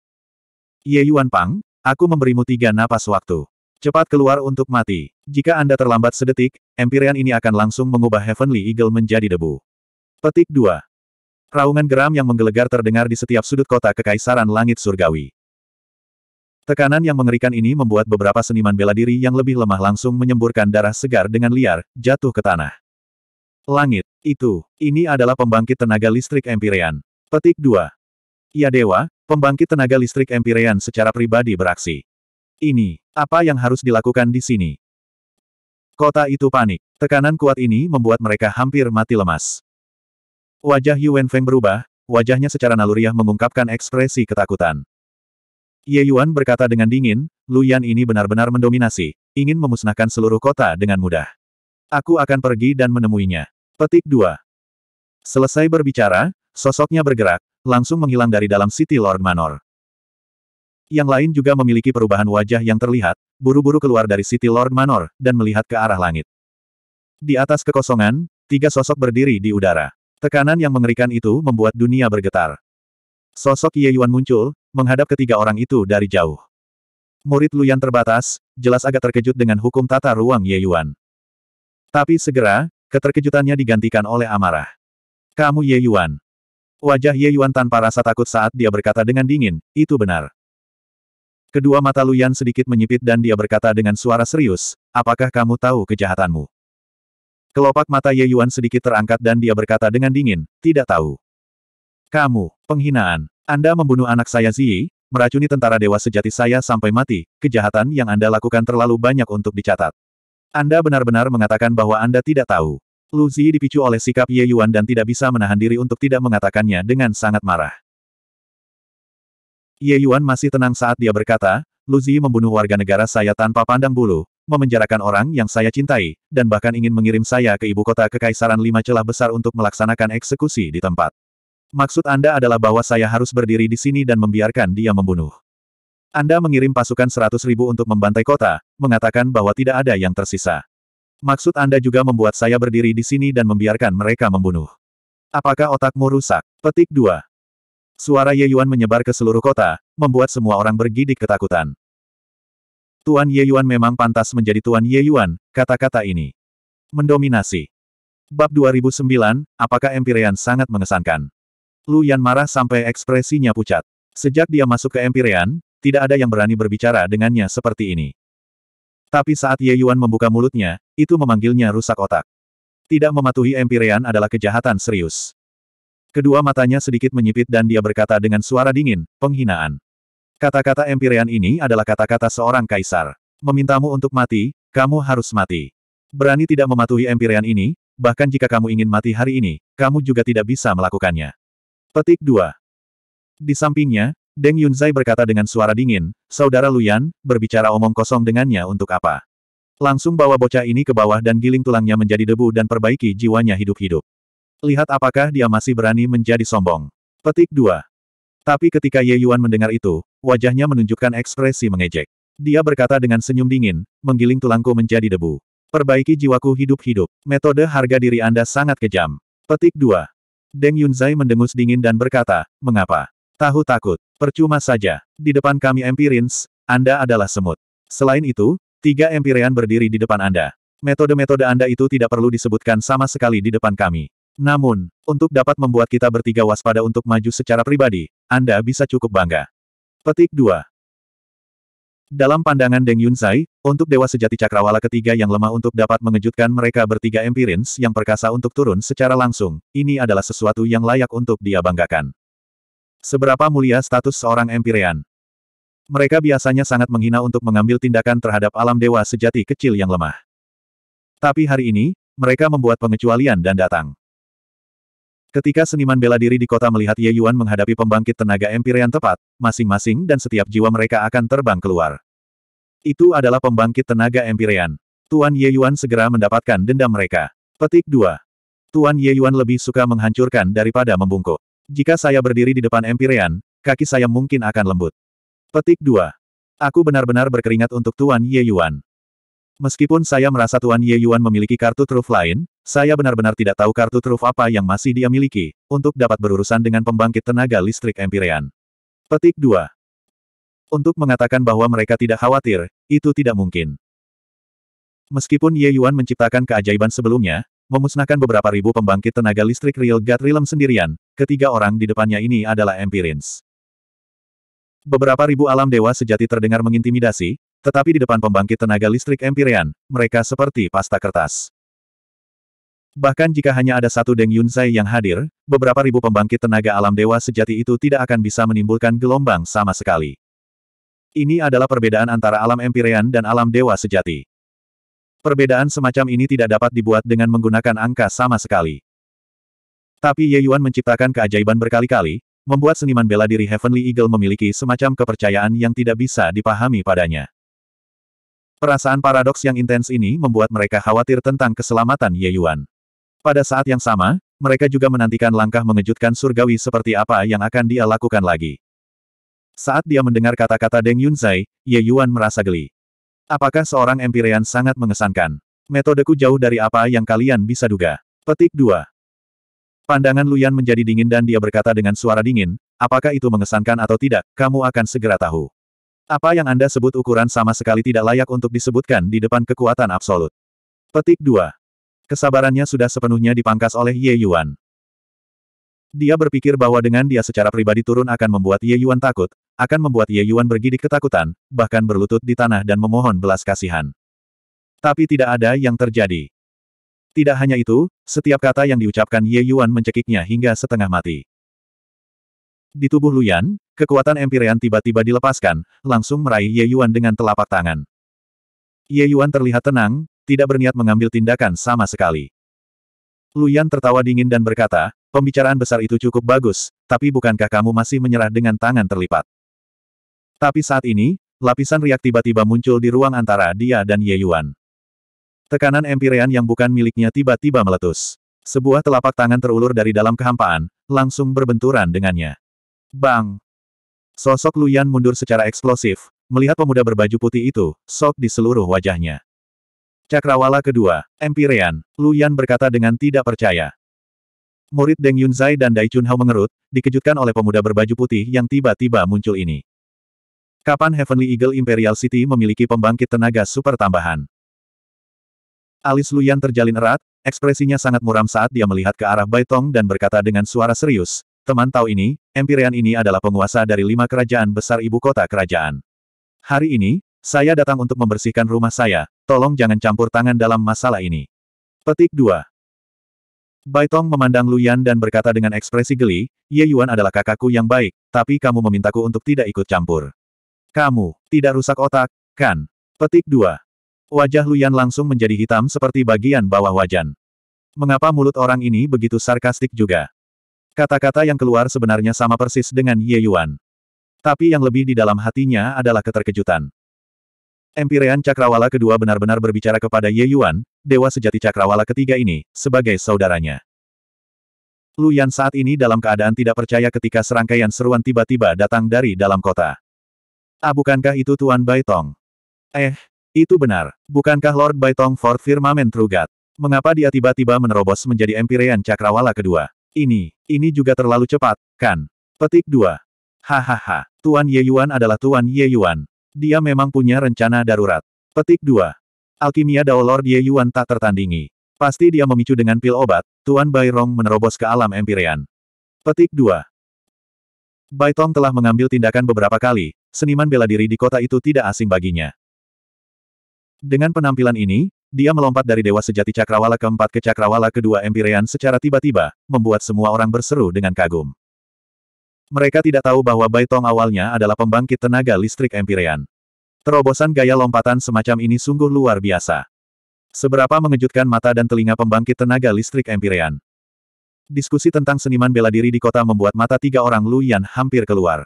Ye Yuan Pang, aku memberimu tiga napas waktu. Cepat keluar untuk mati. Jika Anda terlambat sedetik, empirian ini akan langsung mengubah Heavenly Eagle menjadi debu. Petik 2. Raungan geram yang menggelegar terdengar di setiap sudut kota Kekaisaran Langit Surgawi. Tekanan yang mengerikan ini membuat beberapa seniman bela diri yang lebih lemah langsung menyemburkan darah segar dengan liar, jatuh ke tanah. Langit. Itu. Ini adalah pembangkit tenaga listrik Empyrean. Petik 2. Ya Dewa, pembangkit tenaga listrik Empyrean secara pribadi beraksi. Ini. Apa yang harus dilakukan di sini? Kota itu panik. Tekanan kuat ini membuat mereka hampir mati lemas. Wajah Yuan Feng berubah, wajahnya secara naluriah mengungkapkan ekspresi ketakutan. Ye Yuan berkata dengan dingin, Lu Yan ini benar-benar mendominasi, ingin memusnahkan seluruh kota dengan mudah. Aku akan pergi dan menemuinya. Petik 2. Selesai berbicara, sosoknya bergerak, langsung menghilang dari dalam City Lord Manor. Yang lain juga memiliki perubahan wajah yang terlihat, buru-buru keluar dari City Lord Manor, dan melihat ke arah langit. Di atas kekosongan, tiga sosok berdiri di udara. Tekanan yang mengerikan itu membuat dunia bergetar. Sosok Ye Yuan muncul, menghadap ketiga orang itu dari jauh. Murid Luyan terbatas, jelas agak terkejut dengan hukum tata ruang Ye Yuan. Tapi segera, keterkejutannya digantikan oleh amarah. Kamu Ye Yuan. Wajah Ye Yuan tanpa rasa takut saat dia berkata dengan dingin, itu benar. Kedua mata Luyan sedikit menyipit dan dia berkata dengan suara serius, apakah kamu tahu kejahatanmu? Kelopak mata Ye Yuan sedikit terangkat dan dia berkata dengan dingin, tidak tahu. Kamu. Penghinaan. Anda membunuh anak saya Ziyi, meracuni tentara dewa sejati saya sampai mati, kejahatan yang Anda lakukan terlalu banyak untuk dicatat. Anda benar-benar mengatakan bahwa Anda tidak tahu. Lu Ziyi dipicu oleh sikap Ye Yuan dan tidak bisa menahan diri untuk tidak mengatakannya dengan sangat marah. Ye Yuan masih tenang saat dia berkata, Lu Ziyi membunuh warga negara saya tanpa pandang bulu, memenjarakan orang yang saya cintai, dan bahkan ingin mengirim saya ke ibu kota kekaisaran lima celah besar untuk melaksanakan eksekusi di tempat. Maksud Anda adalah bahwa saya harus berdiri di sini dan membiarkan dia membunuh. Anda mengirim pasukan seratus ribu untuk membantai kota, mengatakan bahwa tidak ada yang tersisa. Maksud Anda juga membuat saya berdiri di sini dan membiarkan mereka membunuh. Apakah otakmu rusak? Petik 2. Suara Ye Yuan menyebar ke seluruh kota, membuat semua orang bergidik ketakutan. Tuan Ye Yuan memang pantas menjadi Tuan Ye Yuan, kata-kata ini. Mendominasi. Bab 2009, apakah Empyrean sangat mengesankan? Lu Yan marah sampai ekspresinya pucat. Sejak dia masuk ke Empyrean, tidak ada yang berani berbicara dengannya seperti ini. Tapi saat Ye Yuan membuka mulutnya, itu memanggilnya rusak otak. Tidak mematuhi Empyrean adalah kejahatan serius. Kedua matanya sedikit menyipit dan dia berkata dengan suara dingin, penghinaan. Kata-kata Empyrean ini adalah kata-kata seorang kaisar. Memintamu untuk mati, kamu harus mati. Berani tidak mematuhi Empyrean ini, bahkan jika kamu ingin mati hari ini, kamu juga tidak bisa melakukannya. Petik 2. Di sampingnya, Deng Yunzai berkata dengan suara dingin, Saudara Luyan, berbicara omong kosong dengannya untuk apa? Langsung bawa bocah ini ke bawah dan giling tulangnya menjadi debu dan perbaiki jiwanya hidup-hidup. Lihat apakah dia masih berani menjadi sombong. Petik 2. Tapi ketika Ye Yuan mendengar itu, wajahnya menunjukkan ekspresi mengejek. Dia berkata dengan senyum dingin, menggiling tulangku menjadi debu. Perbaiki jiwaku hidup-hidup. Metode harga diri Anda sangat kejam. Petik 2. Deng Yunzai mendengus dingin dan berkata, mengapa? Tahu takut. Percuma saja. Di depan kami empirins, Anda adalah semut. Selain itu, tiga empirian berdiri di depan Anda. Metode-metode Anda itu tidak perlu disebutkan sama sekali di depan kami. Namun, untuk dapat membuat kita bertiga waspada untuk maju secara pribadi, Anda bisa cukup bangga. Petik 2. Dalam pandangan Deng Yunzai, untuk Dewa Sejati Cakrawala ketiga yang lemah untuk dapat mengejutkan mereka bertiga empirins yang perkasa untuk turun secara langsung, ini adalah sesuatu yang layak untuk dia banggakan. Seberapa mulia status seorang empirian? Mereka biasanya sangat menghina untuk mengambil tindakan terhadap alam Dewa Sejati kecil yang lemah. Tapi hari ini, mereka membuat pengecualian dan datang. Ketika seniman bela diri di kota melihat Ye Yuan menghadapi pembangkit tenaga empirian tepat, masing-masing dan setiap jiwa mereka akan terbang keluar. Itu adalah pembangkit tenaga empirian. Tuan Ye Yuan segera mendapatkan dendam mereka. Petik 2. Tuan Ye Yuan lebih suka menghancurkan daripada membungkuk. Jika saya berdiri di depan empirian, kaki saya mungkin akan lembut. Petik 2. Aku benar-benar berkeringat untuk Tuan Ye Yuan. Meskipun saya merasa Tuan Ye Yuan memiliki kartu truf lain, saya benar-benar tidak tahu kartu truf apa yang masih dia miliki, untuk dapat berurusan dengan pembangkit tenaga listrik Empirean. Petik 2. Untuk mengatakan bahwa mereka tidak khawatir, itu tidak mungkin. Meskipun Ye Yuan menciptakan keajaiban sebelumnya, memusnahkan beberapa ribu pembangkit tenaga listrik Real God Realm sendirian, ketiga orang di depannya ini adalah Empirins. Beberapa ribu alam dewa sejati terdengar mengintimidasi, tetapi di depan pembangkit tenaga listrik Empyrean, mereka seperti pasta kertas. Bahkan jika hanya ada satu Deng Yunzai yang hadir, beberapa ribu pembangkit tenaga alam dewa sejati itu tidak akan bisa menimbulkan gelombang sama sekali. Ini adalah perbedaan antara alam Empyrean dan alam dewa sejati. Perbedaan semacam ini tidak dapat dibuat dengan menggunakan angka sama sekali. Tapi Ye Yuan menciptakan keajaiban berkali-kali, membuat seniman bela diri Heavenly Eagle memiliki semacam kepercayaan yang tidak bisa dipahami padanya. Perasaan paradoks yang intens ini membuat mereka khawatir tentang keselamatan Ye Yuan. Pada saat yang sama, mereka juga menantikan langkah mengejutkan surgawi seperti apa yang akan dia lakukan lagi. Saat dia mendengar kata-kata Deng Yunzai, Ye Yuan merasa geli. Apakah seorang Empyrean sangat mengesankan? Metodeku jauh dari apa yang kalian bisa duga. Petik 2. Pandangan Luyan menjadi dingin dan dia berkata dengan suara dingin, apakah itu mengesankan atau tidak, kamu akan segera tahu. Apa yang Anda sebut ukuran sama sekali tidak layak untuk disebutkan di depan kekuatan absolut. Petik 2. Kesabarannya sudah sepenuhnya dipangkas oleh Ye Yuan. Dia berpikir bahwa dengan dia secara pribadi turun akan membuat Ye Yuan takut, akan membuat Ye Yuan bergidik ketakutan, bahkan berlutut di tanah dan memohon belas kasihan. Tapi tidak ada yang terjadi. Tidak hanya itu, setiap kata yang diucapkan Ye Yuan mencekiknya hingga setengah mati. Di tubuh Luyan, Kekuatan Empyrean tiba-tiba dilepaskan, langsung meraih Ye Yuan dengan telapak tangan. Ye Yuan terlihat tenang, tidak berniat mengambil tindakan sama sekali. Lu Yan tertawa dingin dan berkata, pembicaraan besar itu cukup bagus, tapi bukankah kamu masih menyerah dengan tangan terlipat? Tapi saat ini, lapisan riak tiba-tiba muncul di ruang antara dia dan Ye Yuan. Tekanan Empyrean yang bukan miliknya tiba-tiba meletus. Sebuah telapak tangan terulur dari dalam kehampaan, langsung berbenturan dengannya. Bang! Sosok Luyan mundur secara eksplosif, melihat pemuda berbaju putih itu, sok di seluruh wajahnya. Cakrawala kedua, Empirean, Luyan berkata dengan tidak percaya. Murid Deng Yunzai dan Dai Chunhao mengerut, dikejutkan oleh pemuda berbaju putih yang tiba-tiba muncul ini. Kapan Heavenly Eagle Imperial City memiliki pembangkit tenaga super tambahan? Alis Luyan terjalin erat, ekspresinya sangat muram saat dia melihat ke arah Baitong dan berkata dengan suara serius, Teman tahu ini, Empyrean ini adalah penguasa dari lima kerajaan besar ibu kota kerajaan. Hari ini, saya datang untuk membersihkan rumah saya, tolong jangan campur tangan dalam masalah ini. Petik 2. Baitong memandang Luyan dan berkata dengan ekspresi geli, Ye Yuan adalah kakakku yang baik, tapi kamu memintaku untuk tidak ikut campur. Kamu, tidak rusak otak, kan? Petik 2. Wajah Luyan langsung menjadi hitam seperti bagian bawah wajan. Mengapa mulut orang ini begitu sarkastik juga? Kata-kata yang keluar sebenarnya sama persis dengan Ye Yuan. Tapi yang lebih di dalam hatinya adalah keterkejutan. Empirean Cakrawala kedua benar-benar berbicara kepada Ye Yuan, dewa sejati Cakrawala ketiga ini, sebagai saudaranya. Lu Yan saat ini dalam keadaan tidak percaya ketika serangkaian seruan tiba-tiba datang dari dalam kota. Ah bukankah itu Tuan Baitong? Eh, itu benar. Bukankah Lord Baitong Fort Firmament Trugat? Mengapa dia tiba-tiba menerobos menjadi Empirean Cakrawala kedua? Ini, ini juga terlalu cepat, kan? Petik 2. Hahaha, Tuan Ye Yuan adalah Tuan Ye Yuan. Dia memang punya rencana darurat. Petik 2. Alkimia Dao Lord Yuan tak tertandingi. Pasti dia memicu dengan pil obat, Tuan Bairong menerobos ke alam Empyrean. Petik 2. Baitong telah mengambil tindakan beberapa kali, seniman bela diri di kota itu tidak asing baginya. Dengan penampilan ini, dia melompat dari Dewa Sejati Cakrawala keempat ke Cakrawala kedua Empyrean secara tiba-tiba, membuat semua orang berseru dengan kagum. Mereka tidak tahu bahwa Baitong awalnya adalah pembangkit tenaga listrik Empyrean. Terobosan gaya lompatan semacam ini sungguh luar biasa. Seberapa mengejutkan mata dan telinga pembangkit tenaga listrik Empyrean. Diskusi tentang seniman bela diri di kota membuat mata tiga orang Lu Yan hampir keluar.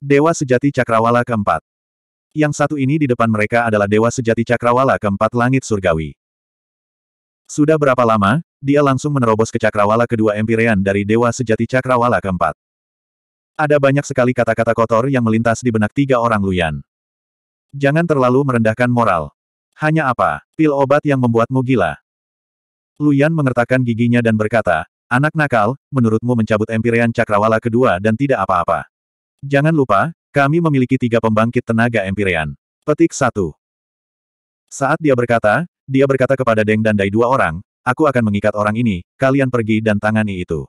Dewa Sejati Cakrawala keempat. Yang satu ini di depan mereka adalah Dewa Sejati Cakrawala keempat langit surgawi. Sudah berapa lama, dia langsung menerobos ke Cakrawala kedua Empirean dari Dewa Sejati Cakrawala keempat. Ada banyak sekali kata-kata kotor yang melintas di benak tiga orang Luyan. Jangan terlalu merendahkan moral. Hanya apa, pil obat yang membuatmu gila? Luyan mengertakkan giginya dan berkata, Anak nakal, menurutmu mencabut Empirean Cakrawala kedua dan tidak apa-apa. Jangan lupa, kami memiliki tiga pembangkit tenaga Empyrean. Petik satu. Saat dia berkata, dia berkata kepada Deng dan Dai dua orang, aku akan mengikat orang ini, kalian pergi dan tangani itu.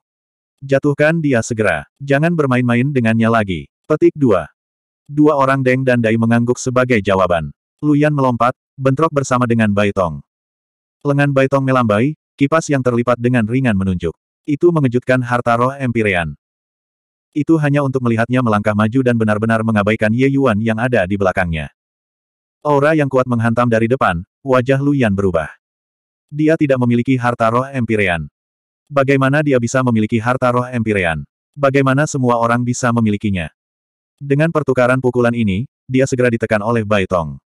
Jatuhkan dia segera, jangan bermain-main dengannya lagi. Petik dua. Dua orang Deng dan Dai mengangguk sebagai jawaban. Luyan melompat, bentrok bersama dengan Baitong. Lengan Baitong melambai, kipas yang terlipat dengan ringan menunjuk. Itu mengejutkan harta roh Empyrean itu hanya untuk melihatnya melangkah maju dan benar-benar mengabaikan Ye Yuan yang ada di belakangnya. Aura yang kuat menghantam dari depan, wajah Luyan berubah. Dia tidak memiliki harta roh Empirean. Bagaimana dia bisa memiliki harta roh Empirean? Bagaimana semua orang bisa memilikinya? Dengan pertukaran pukulan ini, dia segera ditekan oleh Bai Tong.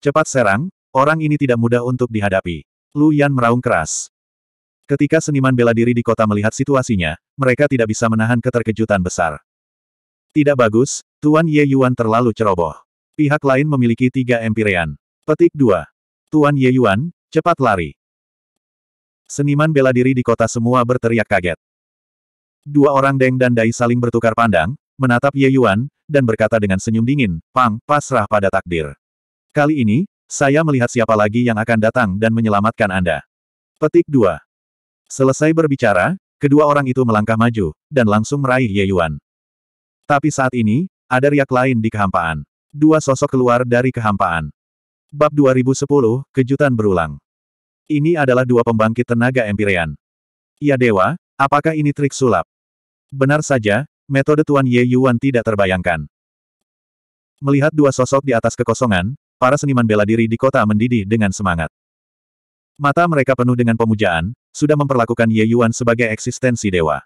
Cepat serang, orang ini tidak mudah untuk dihadapi. Lu Yan meraung keras. Ketika seniman bela diri di kota melihat situasinya, mereka tidak bisa menahan keterkejutan besar. Tidak bagus, Tuan Ye Yuan terlalu ceroboh. Pihak lain memiliki tiga empirean. Petik 2. Tuan Ye Yuan, cepat lari. Seniman bela diri di kota semua berteriak kaget. Dua orang Deng dan Dai saling bertukar pandang, menatap Ye Yuan, dan berkata dengan senyum dingin, Pang, pasrah pada takdir. Kali ini, saya melihat siapa lagi yang akan datang dan menyelamatkan Anda. Petik 2. Selesai berbicara, kedua orang itu melangkah maju, dan langsung meraih Ye Yuan. Tapi saat ini, ada riak lain di kehampaan. Dua sosok keluar dari kehampaan. Bab 2010, Kejutan Berulang. Ini adalah dua pembangkit tenaga Empyrean. Ya Dewa, apakah ini trik sulap? Benar saja, metode Tuan Ye Yuan tidak terbayangkan. Melihat dua sosok di atas kekosongan, para seniman bela diri di kota mendidih dengan semangat. Mata mereka penuh dengan pemujaan, sudah memperlakukan Ye Yuan sebagai eksistensi dewa.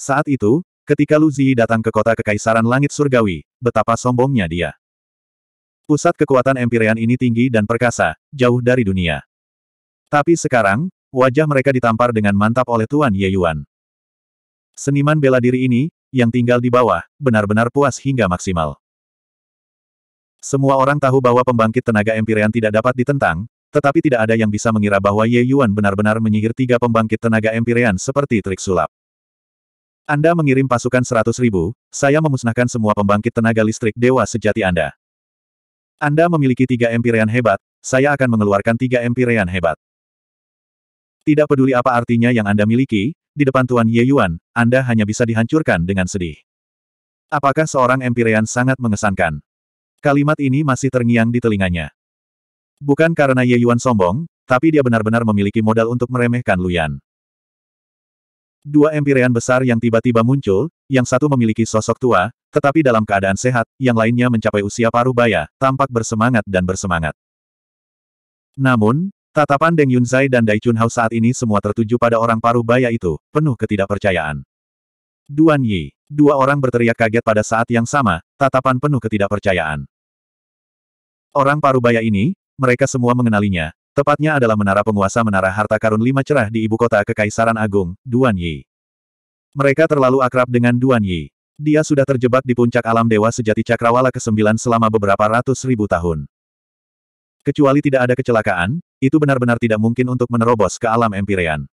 Saat itu, ketika Lu Ziyi datang ke kota Kekaisaran Langit Surgawi, betapa sombongnya dia. Pusat kekuatan Empyrean ini tinggi dan perkasa, jauh dari dunia. Tapi sekarang, wajah mereka ditampar dengan mantap oleh Tuan Ye Yuan. Seniman bela diri ini, yang tinggal di bawah, benar-benar puas hingga maksimal. Semua orang tahu bahwa pembangkit tenaga Empyrean tidak dapat ditentang, tetapi tidak ada yang bisa mengira bahwa Ye Yuan benar-benar menyihir tiga pembangkit tenaga empirian seperti trik sulap. Anda mengirim pasukan seratus ribu, saya memusnahkan semua pembangkit tenaga listrik dewa sejati Anda. Anda memiliki tiga empirian hebat, saya akan mengeluarkan tiga empirian hebat. Tidak peduli apa artinya yang Anda miliki, di depan Tuan Ye Yuan, Anda hanya bisa dihancurkan dengan sedih. Apakah seorang empirian sangat mengesankan? Kalimat ini masih terngiang di telinganya. Bukan karena Ye Yuan sombong, tapi dia benar-benar memiliki modal untuk meremehkan Luyan. Dua empirian besar yang tiba-tiba muncul, yang satu memiliki sosok tua, tetapi dalam keadaan sehat, yang lainnya mencapai usia paruh baya, tampak bersemangat dan bersemangat. Namun, tatapan Deng Yunzai dan Dai Chunhao saat ini semua tertuju pada orang paruh baya itu, penuh ketidakpercayaan. Duan Yi. Dua orang berteriak kaget pada saat yang sama, tatapan penuh ketidakpercayaan. Orang paruh baya ini, mereka semua mengenalinya, tepatnya adalah menara penguasa menara harta karun lima cerah di ibu kota Kekaisaran Agung, Duan Yi. Mereka terlalu akrab dengan Duan Yi. Dia sudah terjebak di puncak alam dewa sejati cakrawala ke-9 selama beberapa ratus ribu tahun. Kecuali tidak ada kecelakaan, itu benar-benar tidak mungkin untuk menerobos ke alam Empyrean.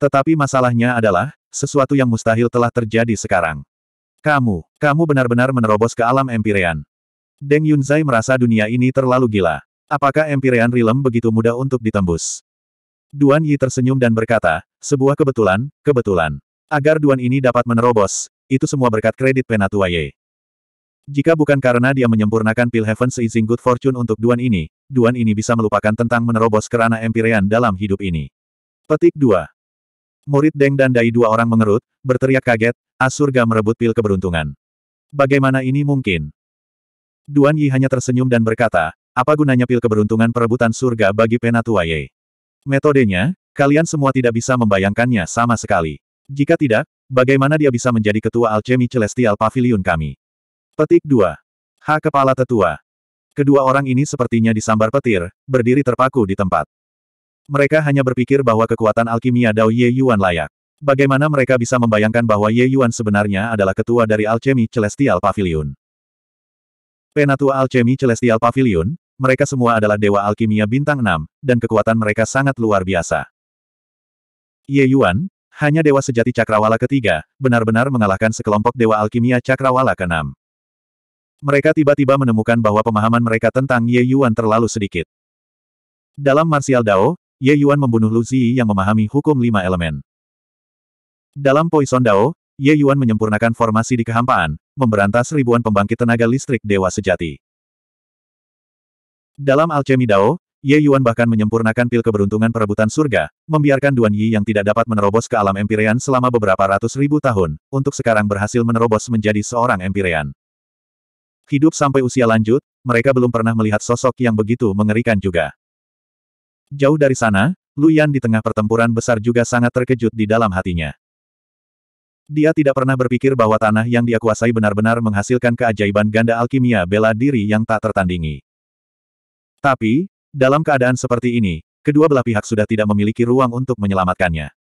Tetapi masalahnya adalah, sesuatu yang mustahil telah terjadi sekarang. Kamu, kamu benar-benar menerobos ke alam Empyrean. Deng Yunzai merasa dunia ini terlalu gila. Apakah Empyrean Realm begitu mudah untuk ditembus? Duan Yi tersenyum dan berkata, sebuah kebetulan, kebetulan. Agar Duan ini dapat menerobos, itu semua berkat kredit Penatua Ye. Jika bukan karena dia menyempurnakan Pil Heaven seizing good fortune untuk Duan ini, Duan ini bisa melupakan tentang menerobos kerana Empyrean dalam hidup ini. Petik 2. Murid Deng dan Dai dua orang mengerut, berteriak kaget, Asurga merebut pil keberuntungan. Bagaimana ini mungkin? Duan Yi hanya tersenyum dan berkata, apa gunanya pil keberuntungan perebutan surga bagi penatua Ye? Metodenya, kalian semua tidak bisa membayangkannya sama sekali. Jika tidak, bagaimana dia bisa menjadi ketua alchemy celestial pavilion kami? Petik 2. H. Kepala Tetua. Kedua orang ini sepertinya disambar petir, berdiri terpaku di tempat. Mereka hanya berpikir bahwa kekuatan alkimia Dao Ye Yuan layak. Bagaimana mereka bisa membayangkan bahwa Ye Yuan sebenarnya adalah ketua dari alchemy celestial pavilion? Penatua Alchemy Celestial Pavilion, mereka semua adalah Dewa Alkimia Bintang 6, dan kekuatan mereka sangat luar biasa. Ye Yuan, hanya Dewa Sejati Cakrawala ketiga, benar-benar mengalahkan sekelompok Dewa Alkimia Cakrawala ke-6. Mereka tiba-tiba menemukan bahwa pemahaman mereka tentang Ye Yuan terlalu sedikit. Dalam Martial Dao, Ye Yuan membunuh Lu Ziyi yang memahami hukum lima elemen. Dalam Poison Dao, Ye Yuan menyempurnakan formasi di kehampaan, memberantas ribuan pembangkit tenaga listrik Dewa Sejati. Dalam alchemy Dao, Ye Yuan bahkan menyempurnakan pil keberuntungan perebutan surga, membiarkan Duan Yi yang tidak dapat menerobos ke alam Empyrean selama beberapa ratus ribu tahun, untuk sekarang berhasil menerobos menjadi seorang Empyrean. Hidup sampai usia lanjut, mereka belum pernah melihat sosok yang begitu mengerikan juga. Jauh dari sana, Lu Yan di tengah pertempuran besar juga sangat terkejut di dalam hatinya. Dia tidak pernah berpikir bahwa tanah yang dia kuasai benar-benar menghasilkan keajaiban ganda alkimia bela diri yang tak tertandingi. Tapi, dalam keadaan seperti ini, kedua belah pihak sudah tidak memiliki ruang untuk menyelamatkannya.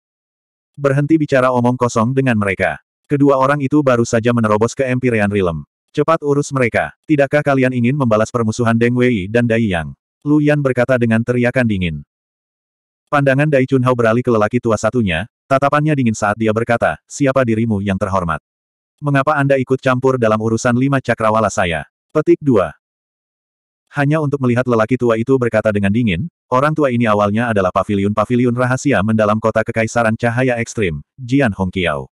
Berhenti bicara omong kosong dengan mereka. Kedua orang itu baru saja menerobos ke Empyrean Realm. Cepat urus mereka. Tidakkah kalian ingin membalas permusuhan Deng Wei dan Dai Yang? Lu Yan berkata dengan teriakan dingin. Pandangan Dai Chun Hao beralih ke lelaki tua satunya, tatapannya dingin saat dia berkata, siapa dirimu yang terhormat? Mengapa Anda ikut campur dalam urusan lima cakrawala saya? Petik 2. Hanya untuk melihat lelaki tua itu berkata dengan dingin, orang tua ini awalnya adalah pavilion-pavilion rahasia mendalam kota kekaisaran cahaya ekstrim, Jian Hongqiao.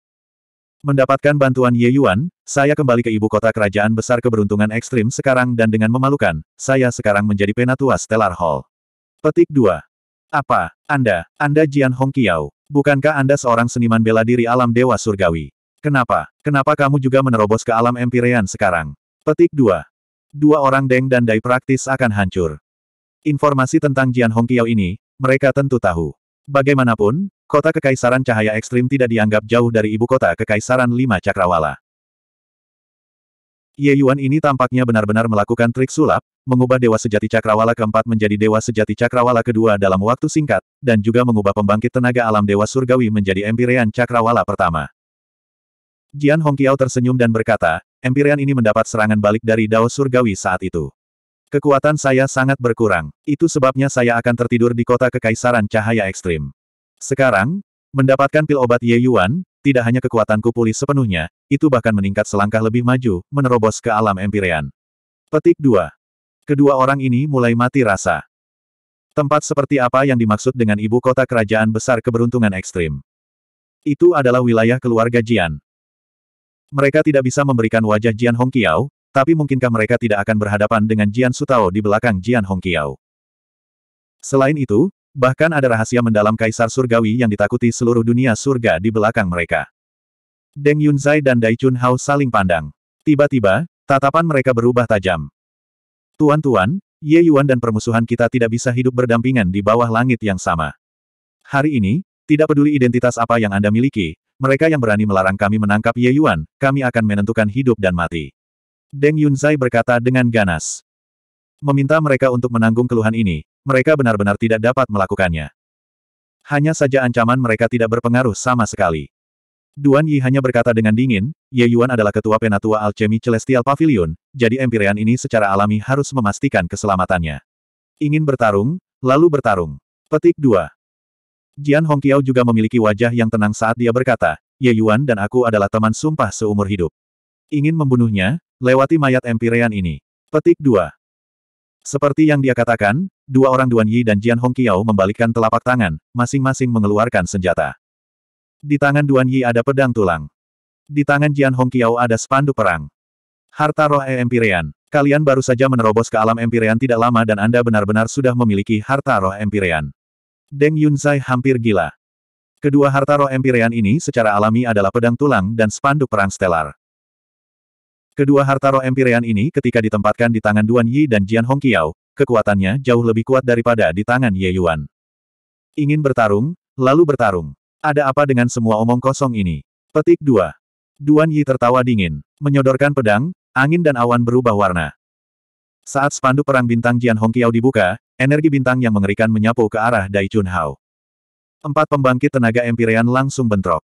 Mendapatkan bantuan Ye Yuan, saya kembali ke ibu kota kerajaan besar keberuntungan ekstrim sekarang dan dengan memalukan, saya sekarang menjadi penatua Stellar Hall. Petik 2. Apa, Anda, Anda Jian Hongqiao, bukankah Anda seorang seniman bela diri alam dewa surgawi? Kenapa, kenapa kamu juga menerobos ke alam empirean sekarang? Petik 2. Dua orang Deng dan Dai praktis akan hancur. Informasi tentang Jian Hongqiao ini, mereka tentu tahu. Bagaimanapun, kota Kekaisaran Cahaya Ekstrim tidak dianggap jauh dari ibu kota Kekaisaran Lima Cakrawala. Ye Yuan ini tampaknya benar-benar melakukan trik sulap, mengubah Dewa Sejati Cakrawala keempat menjadi Dewa Sejati Cakrawala kedua dalam waktu singkat, dan juga mengubah pembangkit tenaga alam Dewa Surgawi menjadi Empirean Cakrawala pertama. Jian Hongqiao tersenyum dan berkata, Empirean ini mendapat serangan balik dari Dao Surgawi saat itu. Kekuatan saya sangat berkurang. Itu sebabnya saya akan tertidur di kota kekaisaran cahaya ekstrim. Sekarang, mendapatkan pil obat Ye Yuan, tidak hanya kekuatanku pulih sepenuhnya, itu bahkan meningkat selangkah lebih maju, menerobos ke alam Empirean. Petik 2. Kedua orang ini mulai mati rasa. Tempat seperti apa yang dimaksud dengan ibu kota kerajaan besar keberuntungan ekstrim? Itu adalah wilayah keluarga Jian. Mereka tidak bisa memberikan wajah Jian Hongqiao, tapi mungkinkah mereka tidak akan berhadapan dengan Jian Sutao di belakang Jian Hongqiao? Selain itu, bahkan ada rahasia mendalam Kaisar Surgawi yang ditakuti seluruh dunia surga di belakang mereka. Deng Yunzai dan Dai Hao saling pandang. Tiba-tiba, tatapan mereka berubah tajam. Tuan-tuan, Ye Yuan dan permusuhan kita tidak bisa hidup berdampingan di bawah langit yang sama. Hari ini, tidak peduli identitas apa yang Anda miliki, mereka yang berani melarang kami menangkap Ye Yuan, kami akan menentukan hidup dan mati. Deng Yunzai berkata dengan ganas. Meminta mereka untuk menanggung keluhan ini, mereka benar-benar tidak dapat melakukannya. Hanya saja ancaman mereka tidak berpengaruh sama sekali. Duan Yi hanya berkata dengan dingin, Ye Yuan adalah ketua penatua alchemy Celestial Pavilion, jadi Empyrean ini secara alami harus memastikan keselamatannya. Ingin bertarung, lalu bertarung. Petik 2. Jian Hongqiao juga memiliki wajah yang tenang saat dia berkata, Ye Yuan dan aku adalah teman sumpah seumur hidup. Ingin membunuhnya, lewati mayat empirean ini. Petik 2. Seperti yang dia katakan, dua orang Duan Yi dan Jian Hongqiao membalikkan telapak tangan, masing-masing mengeluarkan senjata. Di tangan Duan Yi ada pedang tulang. Di tangan Jian Hongqiao ada spanduk perang. Harta roh e Empirean. Kalian baru saja menerobos ke alam Empirean tidak lama dan Anda benar-benar sudah memiliki harta roh Empirean. Deng Yunzai hampir gila. Kedua harta roh Empyrean ini secara alami adalah pedang tulang dan spanduk perang stelar. Kedua harta roh Empyrean ini ketika ditempatkan di tangan Duan Yi dan Jian Hongqiao, kekuatannya jauh lebih kuat daripada di tangan Ye Yuan. Ingin bertarung, lalu bertarung. Ada apa dengan semua omong kosong ini? Petik 2. Duan Yi tertawa dingin, menyodorkan pedang, angin dan awan berubah warna. Saat spanduk perang bintang Jian Hongqiao dibuka, Energi bintang yang mengerikan menyapu ke arah Dai Junhao. Empat pembangkit tenaga Empyrean langsung bentrok.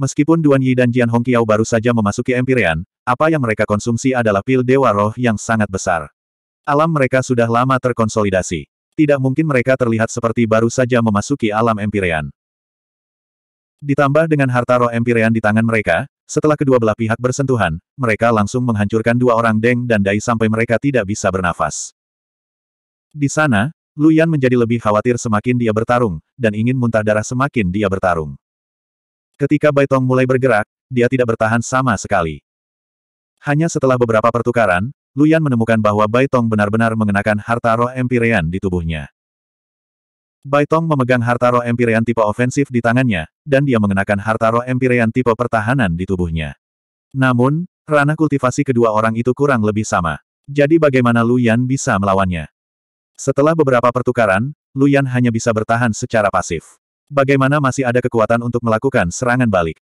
Meskipun Duan Yi dan Jian Hongqiao baru saja memasuki Empyrean, apa yang mereka konsumsi adalah pil Dewa Roh yang sangat besar. Alam mereka sudah lama terkonsolidasi. Tidak mungkin mereka terlihat seperti baru saja memasuki alam Empyrean. Ditambah dengan harta roh Empyrean di tangan mereka, setelah kedua belah pihak bersentuhan, mereka langsung menghancurkan dua orang Deng dan Dai sampai mereka tidak bisa bernafas. Di sana, Lu Yan menjadi lebih khawatir semakin dia bertarung, dan ingin muntah darah semakin dia bertarung. Ketika Baitong mulai bergerak, dia tidak bertahan sama sekali. Hanya setelah beberapa pertukaran, Lu Yan menemukan bahwa Baitong benar-benar mengenakan harta roh Empyrean di tubuhnya. Baitong memegang harta roh Empyrean tipe ofensif di tangannya, dan dia mengenakan harta roh Empyrean tipe pertahanan di tubuhnya. Namun, ranah kultivasi kedua orang itu kurang lebih sama. Jadi bagaimana Lu Yan bisa melawannya? Setelah beberapa pertukaran, Luyan hanya bisa bertahan secara pasif. Bagaimana masih ada kekuatan untuk melakukan serangan balik?